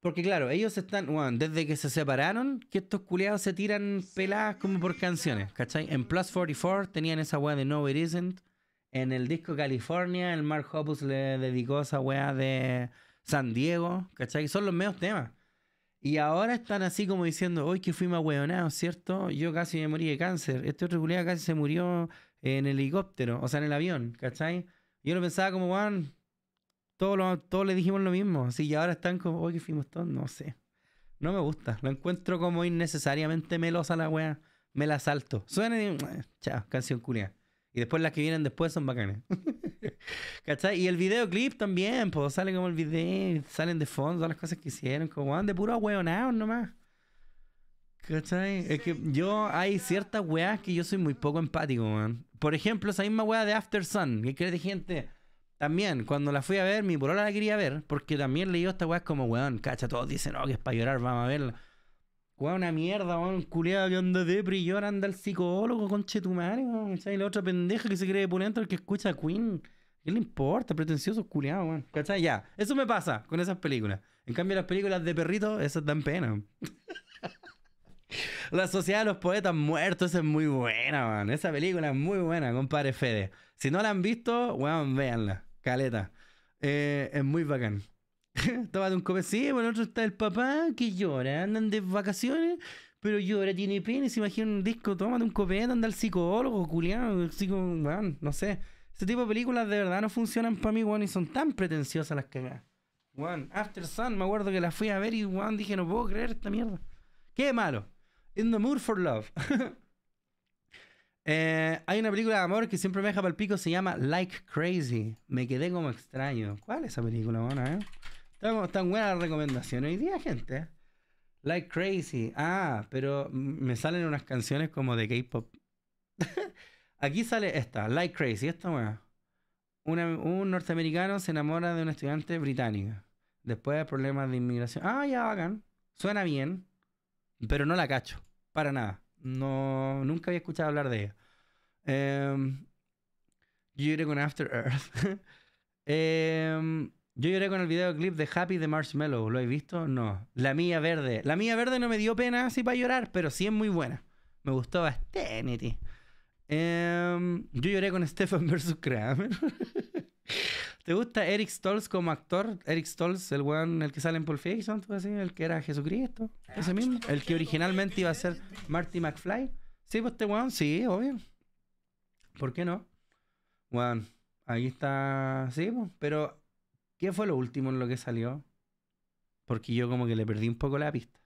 Porque claro, ellos están, bueno, desde que se separaron, que estos culiados se tiran peladas como por canciones, ¿cachai? En Plus 44 tenían esa wea de No It Isn't. En el disco California, el Mark Hoppus le dedicó esa wea de San Diego, ¿cachai? Son los medios temas. Y ahora están así como diciendo, hoy que fuimos ahueonados, ¿cierto? Yo casi me morí de cáncer. Este otro culiado casi se murió en el helicóptero, o sea, en el avión, ¿cachai? Yo lo pensaba como, Juan, todos, todos le dijimos lo mismo. y ahora están como, hoy que fuimos todos, no sé. No me gusta. Lo encuentro como innecesariamente melosa la wea. Me la salto. Suena y... Chao, canción culia. Y después las que vienen después son bacanas. ¿Cachai? Y el videoclip también, pues sale como el video, salen de fondo todas las cosas que hicieron, como de puro hueonado nomás. ¿Cachai? Es que yo, hay ciertas weas que yo soy muy poco empático, man. Por ejemplo, esa misma wea de After Sun, que crees de gente. También, cuando la fui a ver, mi porola la quería ver, porque también leí esta wea como, weón, cacha, todos dicen, no, oh, que es para llorar, vamos a verla una mierda, weón, culiado que anda de ahora anda el psicólogo, conche tu madre, La otra pendeja que se cree dentro el que escucha a Queen. ¿Qué le importa? Pretencioso culiado, weón. ¿Cachai? Ya. Eso me pasa con esas películas. En cambio, las películas de perrito esas dan pena. La sociedad de los poetas muertos esa es muy buena, weón. Esa película es muy buena, compadre Fede. Si no la han visto, weón, véanla. Caleta. Eh, es muy bacán. Tómate un copete. Sí, por otro está el papá que llora. Andan de vacaciones, pero llora, tiene pene. Se imagina un disco. Tómate un copete, anda al psicólogo, culiado. El psicólogo, no sé. Este tipo de películas de verdad no funcionan para mí, weón, y son tan pretenciosas las que Weón, After Sun, me acuerdo que la fui a ver y, weón, dije, no puedo creer esta mierda. Qué malo. In the Mood for Love. Eh, hay una película de amor que siempre me deja para pico, se llama Like Crazy. Me quedé como extraño. ¿Cuál es esa película, weón? eh? Están buenas recomendaciones hoy día, gente. Like Crazy. Ah, pero me salen unas canciones como de K-pop. Aquí sale esta, Like Crazy, esta weá. un norteamericano se enamora de una estudiante británica. Después de problemas de inmigración. Ah, ya bacán. Suena bien. Pero no la cacho. Para nada. No, nunca había escuchado hablar de ella. Eh, con After Earth. eh, yo lloré con el videoclip de Happy the Marshmallow. ¿Lo he visto? No. La mía verde. La mía verde no me dio pena así para llorar, pero sí es muy buena. Me gustó bastante. Em, yo lloré con Stefan vs. Kramer. ¿Te gusta Eric Stolz como actor? Eric Stolz, el weón, el que sale en Pulp Fiction, ¿tú así? el que era Jesucristo, ah, ese mismo, el que originalmente iba a ser Marty McFly. Sí, pues este weón, sí, obvio. ¿Por qué no? Weón, ahí está, sí, pues, pero ¿Qué fue lo último en lo que salió? Porque yo como que le perdí un poco la pista.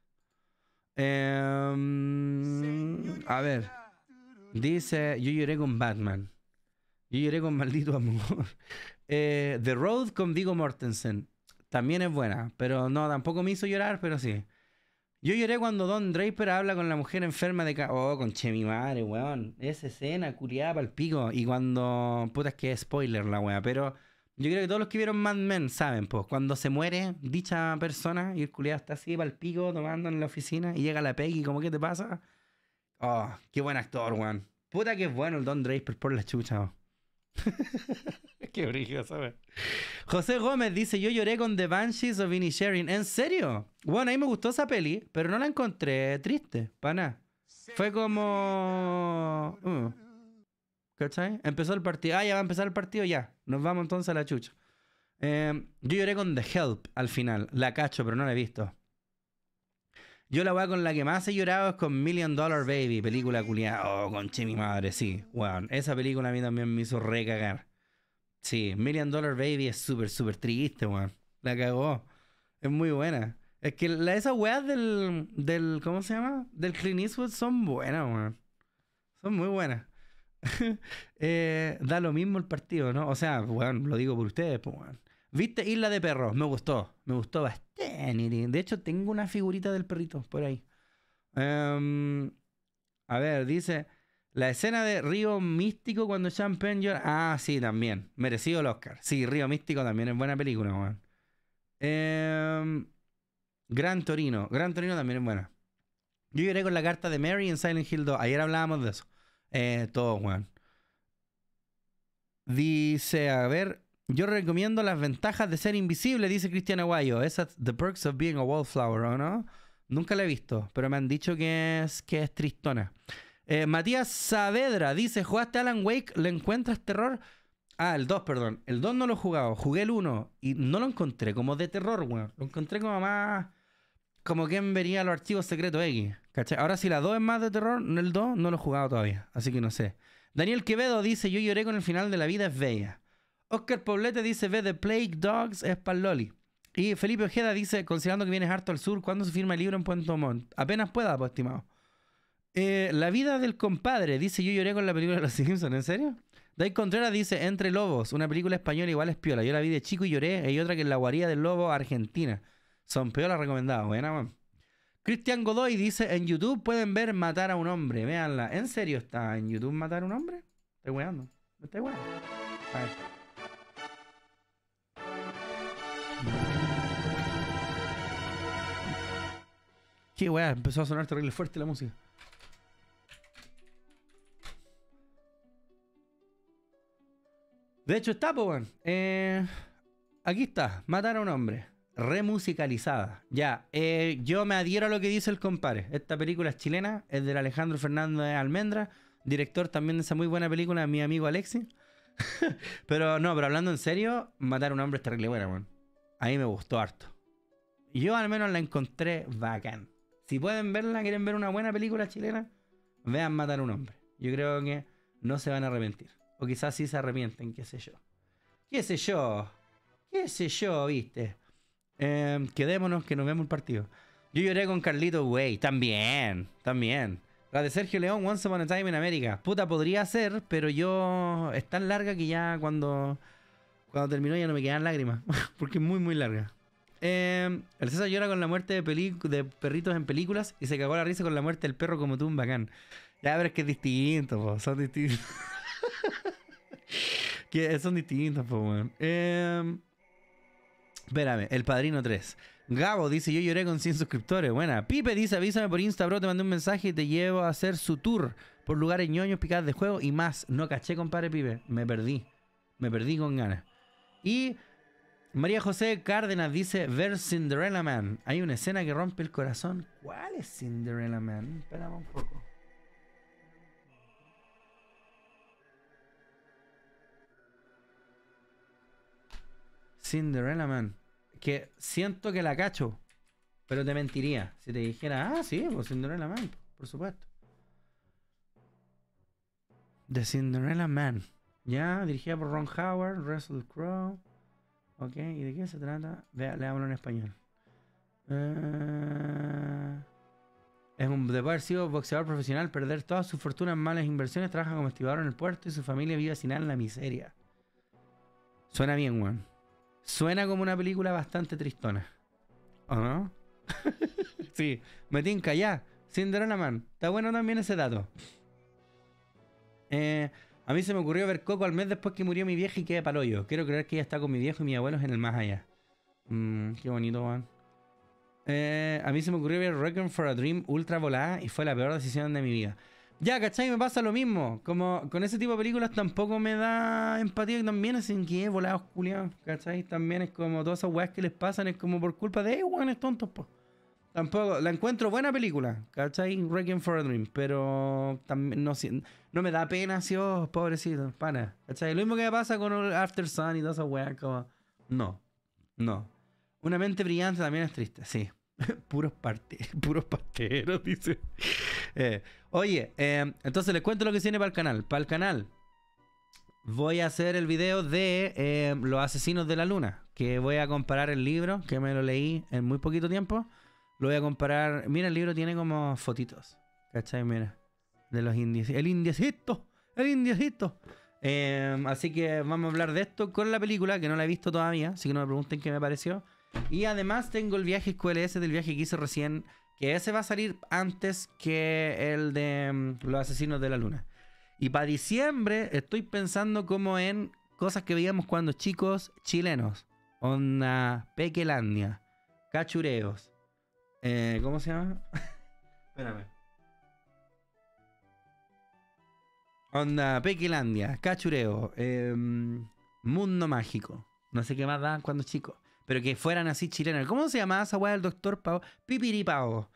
Em, a ver. Dice, yo lloré con Batman. Yo lloré con Maldito Amor. Eh, The Road con Vigo Mortensen. También es buena, pero no, tampoco me hizo llorar, pero sí. Yo lloré cuando Don Draper habla con la mujer enferma de... Ca oh, con Che mi madre, weón. Esa escena, curiada palpico. el pico. Y cuando... Puta, que es spoiler la weá, pero... Yo creo que todos los que vieron Mad Men saben, pues, cuando se muere dicha persona y el culiado está así para pico tomando en la oficina y llega la Peggy, como, ¿qué te pasa? Oh, qué buen actor, weón. Puta que es bueno el Don Draper por la chucha, oh. Qué brillo, ¿sabes? José Gómez dice: Yo lloré con The Banshees of Inisherin. ¿En serio? Bueno, a mí me gustó esa peli, pero no la encontré triste, pana Fue como. Uh, ¿Cachai? Empezó el partido. Ah, ya va a empezar el partido, ya. Nos vamos entonces a la chucha. Em, yo lloré con The Help al final. La cacho, pero no la he visto. Yo la weá con la que más he llorado es con Million Dollar Baby, película culiada. Oh, conche mi madre, sí. Weón, esa película a mí también me hizo recagar. Sí, Million Dollar Baby es súper, súper triste, weón. La cagó. Es muy buena. Es que la, esas weas del, ¿Cómo se llama? Del Clint Eastwood son buenas, weón. Son muy buenas. Eh, da lo mismo el partido, ¿no? O sea, lo digo por ustedes, pues, ¿Viste Isla de Perros? Me gustó, me gustó bastante. De hecho, tengo una figurita del perrito por ahí. Em, a ver, dice... La escena de Río Místico cuando Champagne llora. Ah, sí, también. Merecido el Oscar. Sí, Río Místico también es buena película, em, Gran Torino. Gran Torino también es buena. Yo lloré con la carta de Mary en Silent Hill 2. Ayer hablábamos de eso. Eh, todo, weón. Dice, a ver, yo recomiendo las ventajas de ser invisible, dice Cristian Aguayo. es The Perks of Being a Wallflower, ¿o no? Nunca la he visto, pero me han dicho que es, que es tristona. Eh, Matías Saavedra dice, ¿jugaste Alan Wake? ¿Le encuentras terror? Ah, el 2, perdón. El 2 no lo he jugado. Jugué el 1 y no lo encontré como de terror, weón. Lo encontré como más como quien vería los archivos secretos X. Ahora si la 2 es más de terror, el 2 no lo he jugado todavía, así que no sé. Daniel Quevedo dice, yo lloré con el final de la vida, es bella. Oscar Poblete dice, ve The Plague Dogs, es para Loli. Y Felipe Ojeda dice, considerando que vienes harto al sur, ¿cuándo se firma el libro en Puerto Montt? Apenas pueda, pues, estimado. Eh, la vida del compadre, dice, yo lloré con la película de Los Simpsons, ¿en serio? Dave Contreras dice, Entre Lobos, una película española igual es piola. Yo la vi de chico y lloré, hay otra que es La guarida del lobo, Argentina. Son peor las recomendadas. Buena, Cristian Godoy dice: En YouTube pueden ver matar a un hombre. Veanla. ¿En serio está en YouTube matar a un hombre? Estoy weando. estoy weando. A ver. Qué weá, empezó a sonar terrible fuerte la música. De hecho, está, po eh, aquí está, matar a un hombre remusicalizada. Ya, eh, yo me adhiero a lo que dice el compadre. Esta película es chilena, es del Alejandro Fernández Almendra, director también de esa muy buena película, mi amigo Alexis. pero no, pero hablando en serio, matar a un hombre es terrible buena, A mí me gustó harto. Yo al menos la encontré bacán. Si pueden verla, quieren ver una buena película chilena, vean matar un hombre. Yo creo que no se van a arrepentir. O quizás sí se arrepienten, qué sé yo. Qué sé yo. Qué sé yo, viste. Eh, quedémonos que nos vemos el partido. Yo lloré con Carlito Güey También, también. La de Sergio León, Once Upon a Time in America Puta, podría ser, pero yo. Es tan larga que ya cuando. Cuando terminó ya no me quedan lágrimas. Porque es muy, muy larga. Eh, el César llora con la muerte de, perritos en películas y se cagó la risa con la muerte del perro como tú, un bacán. Ya, ves es que es distinto, son distintos. que son distintos, po, Eh, Espérame, El Padrino 3. Gabo dice, yo lloré con 100 suscriptores. Buena. Pipe dice, avísame por Insta, bro, te mandé un mensaje y te llevo a hacer su tour por lugares ñoños, picadas de juego y más. No caché, compadre Pipe. Me perdí. Me perdí con ganas. Y María José Cárdenas dice, ver Cinderella Man. Hay una escena que rompe el corazón. ¿Cuál es Cinderella Man? Espérame un poco. Cinderella Man que siento que la cacho, pero te mentiría. Si te dijera, ah, sí, pues Cinderella Man, por supuesto. The Cinderella Man. Ya, dirigida por Ron Howard, Russell Crowe. Ok, ¿y de qué se trata? Vea, le hablo en español. Eh, es un, de boxeador profesional, perder toda su fortuna en malas inversiones, trabaja como estibador en el puerto y su familia vive sin en la miseria. Suena bien, Juan. Suena como una película bastante tristona. ¿O no? sí, me tinca ya. Cinderella Man. Está bueno también ese dato. Eh, a mí se me ocurrió ver Coco al mes después que murió mi vieja y quedé palollo. Quiero creer que ella está con mi viejo y mis abuelos en el más allá. Mmm, qué bonito, Juan. Eh, a mí se me ocurrió ver Reckon for a Dream ultra volada y fue la peor decisión de mi vida. Ya, ¿cachai? Me pasa lo mismo. Como con ese tipo de películas tampoco me da empatía. Y también es en que volados ¿cachai? También es como todas esas weas que les pasan. Es como por culpa de, weones tontos, po. Tampoco, la encuentro buena película, ¿cachai? Wrecking for a Dream, pero no, me da pena, si oh, pobrecito, pana. ¿Cachai? Lo mismo que me pasa con After Sun y todas esas weas, No, no. Una mente brillante también es triste, sí. puros, puros pasteros, dice. Eh, oye, em, entonces les cuento lo que tiene para el canal. Para el canal voy a hacer el video de em, Los Asesinos de la Luna, que voy a comparar el libro, que me lo leí en muy poquito tiempo. Lo voy a comparar. Mira, el libro tiene como fotitos. ¿Cachai? Mira. De los indios. El indiecito. El indiecito. Em, así que vamos a hablar de esto con la película, que no la he visto todavía, así que no me pregunten qué me pareció. Y además tengo el viaje QLS del viaje que hice recién, que ese va a salir antes que el de mm, Los Asesinos de la Luna. Y para diciembre estoy pensando como en cosas que veíamos cuando chicos chilenos. Onda Pequelandia, Cachureos. Eh, ¿Cómo se llama? Espérame. Onda Pequelandia, Cachureo, em, Mundo Mágico. No sé qué más dan cuando chicos pero que fueran así chilenos. ¿Cómo se llamaba esa weá del doctor Pavo? Pipiripao.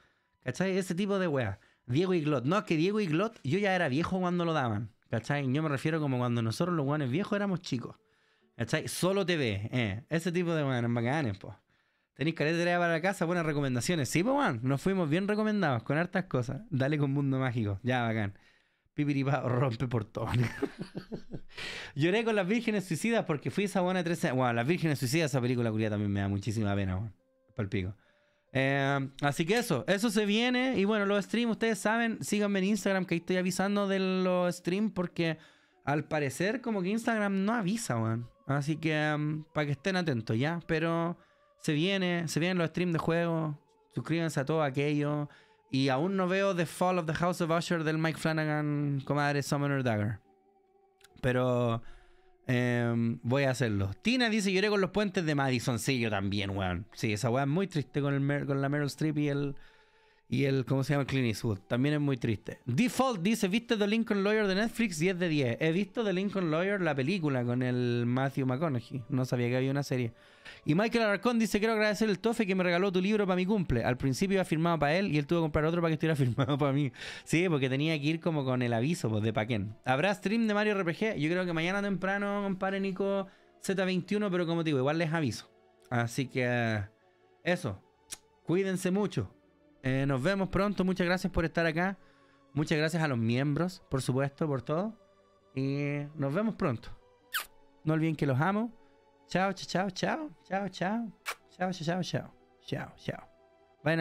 ¿Cachai? Ese tipo de weá. Diego Glot. No, es que Diego Glot, yo ya era viejo cuando lo daban. ¿Cachai? Yo me refiero como cuando nosotros los guanes viejos éramos chicos. ¿Cachai? Solo TV. Eh. Ese tipo de weas bacanes, po. Tenéis caletera para la casa, buenas recomendaciones. Sí, po, Nos fuimos bien recomendados con hartas cosas. Dale con Mundo Mágico. Ya, bacán. Pipiripa rompe todo. Lloré con las vírgenes suicidas porque fui esa buena 13 años. Bueno, las vírgenes suicidas, esa película curia también me da muchísima pena, bueno. Palpico. Eh, así que eso, eso se viene. Y bueno, los streams, ustedes saben, síganme en Instagram que ahí estoy avisando de los streams porque al parecer como que Instagram no avisa, weón. Así que mm, para que estén atentos ya. Pero se viene, se vienen los streams de juego. Suscríbanse a todo aquello. Y aún no veo The Fall of the House of Usher del Mike Flanagan, comadre Summoner Dagger. Pero em, voy a hacerlo. Tina dice: Lloré con los puentes de Madison. Sí, yo también, weón. Sí, esa weá es muy triste con, el, con la Meryl Streep y el, y el, ¿cómo se llama? Clint Eastwood. También es muy triste. Default dice, ¿viste The Lincoln Lawyer de Netflix? 10 de 10. He visto The Lincoln Lawyer, la película con el Matthew McConaughey. No sabía que había una serie. Y Michael Aracón dice, quiero agradecer el tofe que me regaló tu libro para mi cumple. Al principio iba firmado para él y él tuvo que comprar otro para que estuviera firmado para mí. Sí, porque tenía que ir como con el aviso pues, de Paquén. ¿Habrá stream de Mario RPG? Yo creo que mañana temprano, compare Nico Z21, pero como digo, igual les aviso. Así que... Eso. Cuídense mucho. Eh, nos vemos pronto. Muchas gracias por estar acá. Muchas gracias a los miembros, por supuesto, por todo. Y nos vemos pronto. No olviden que los amo. Chao, chao, chao, chao, chao, chao, chao, chao, chao, chao, chao.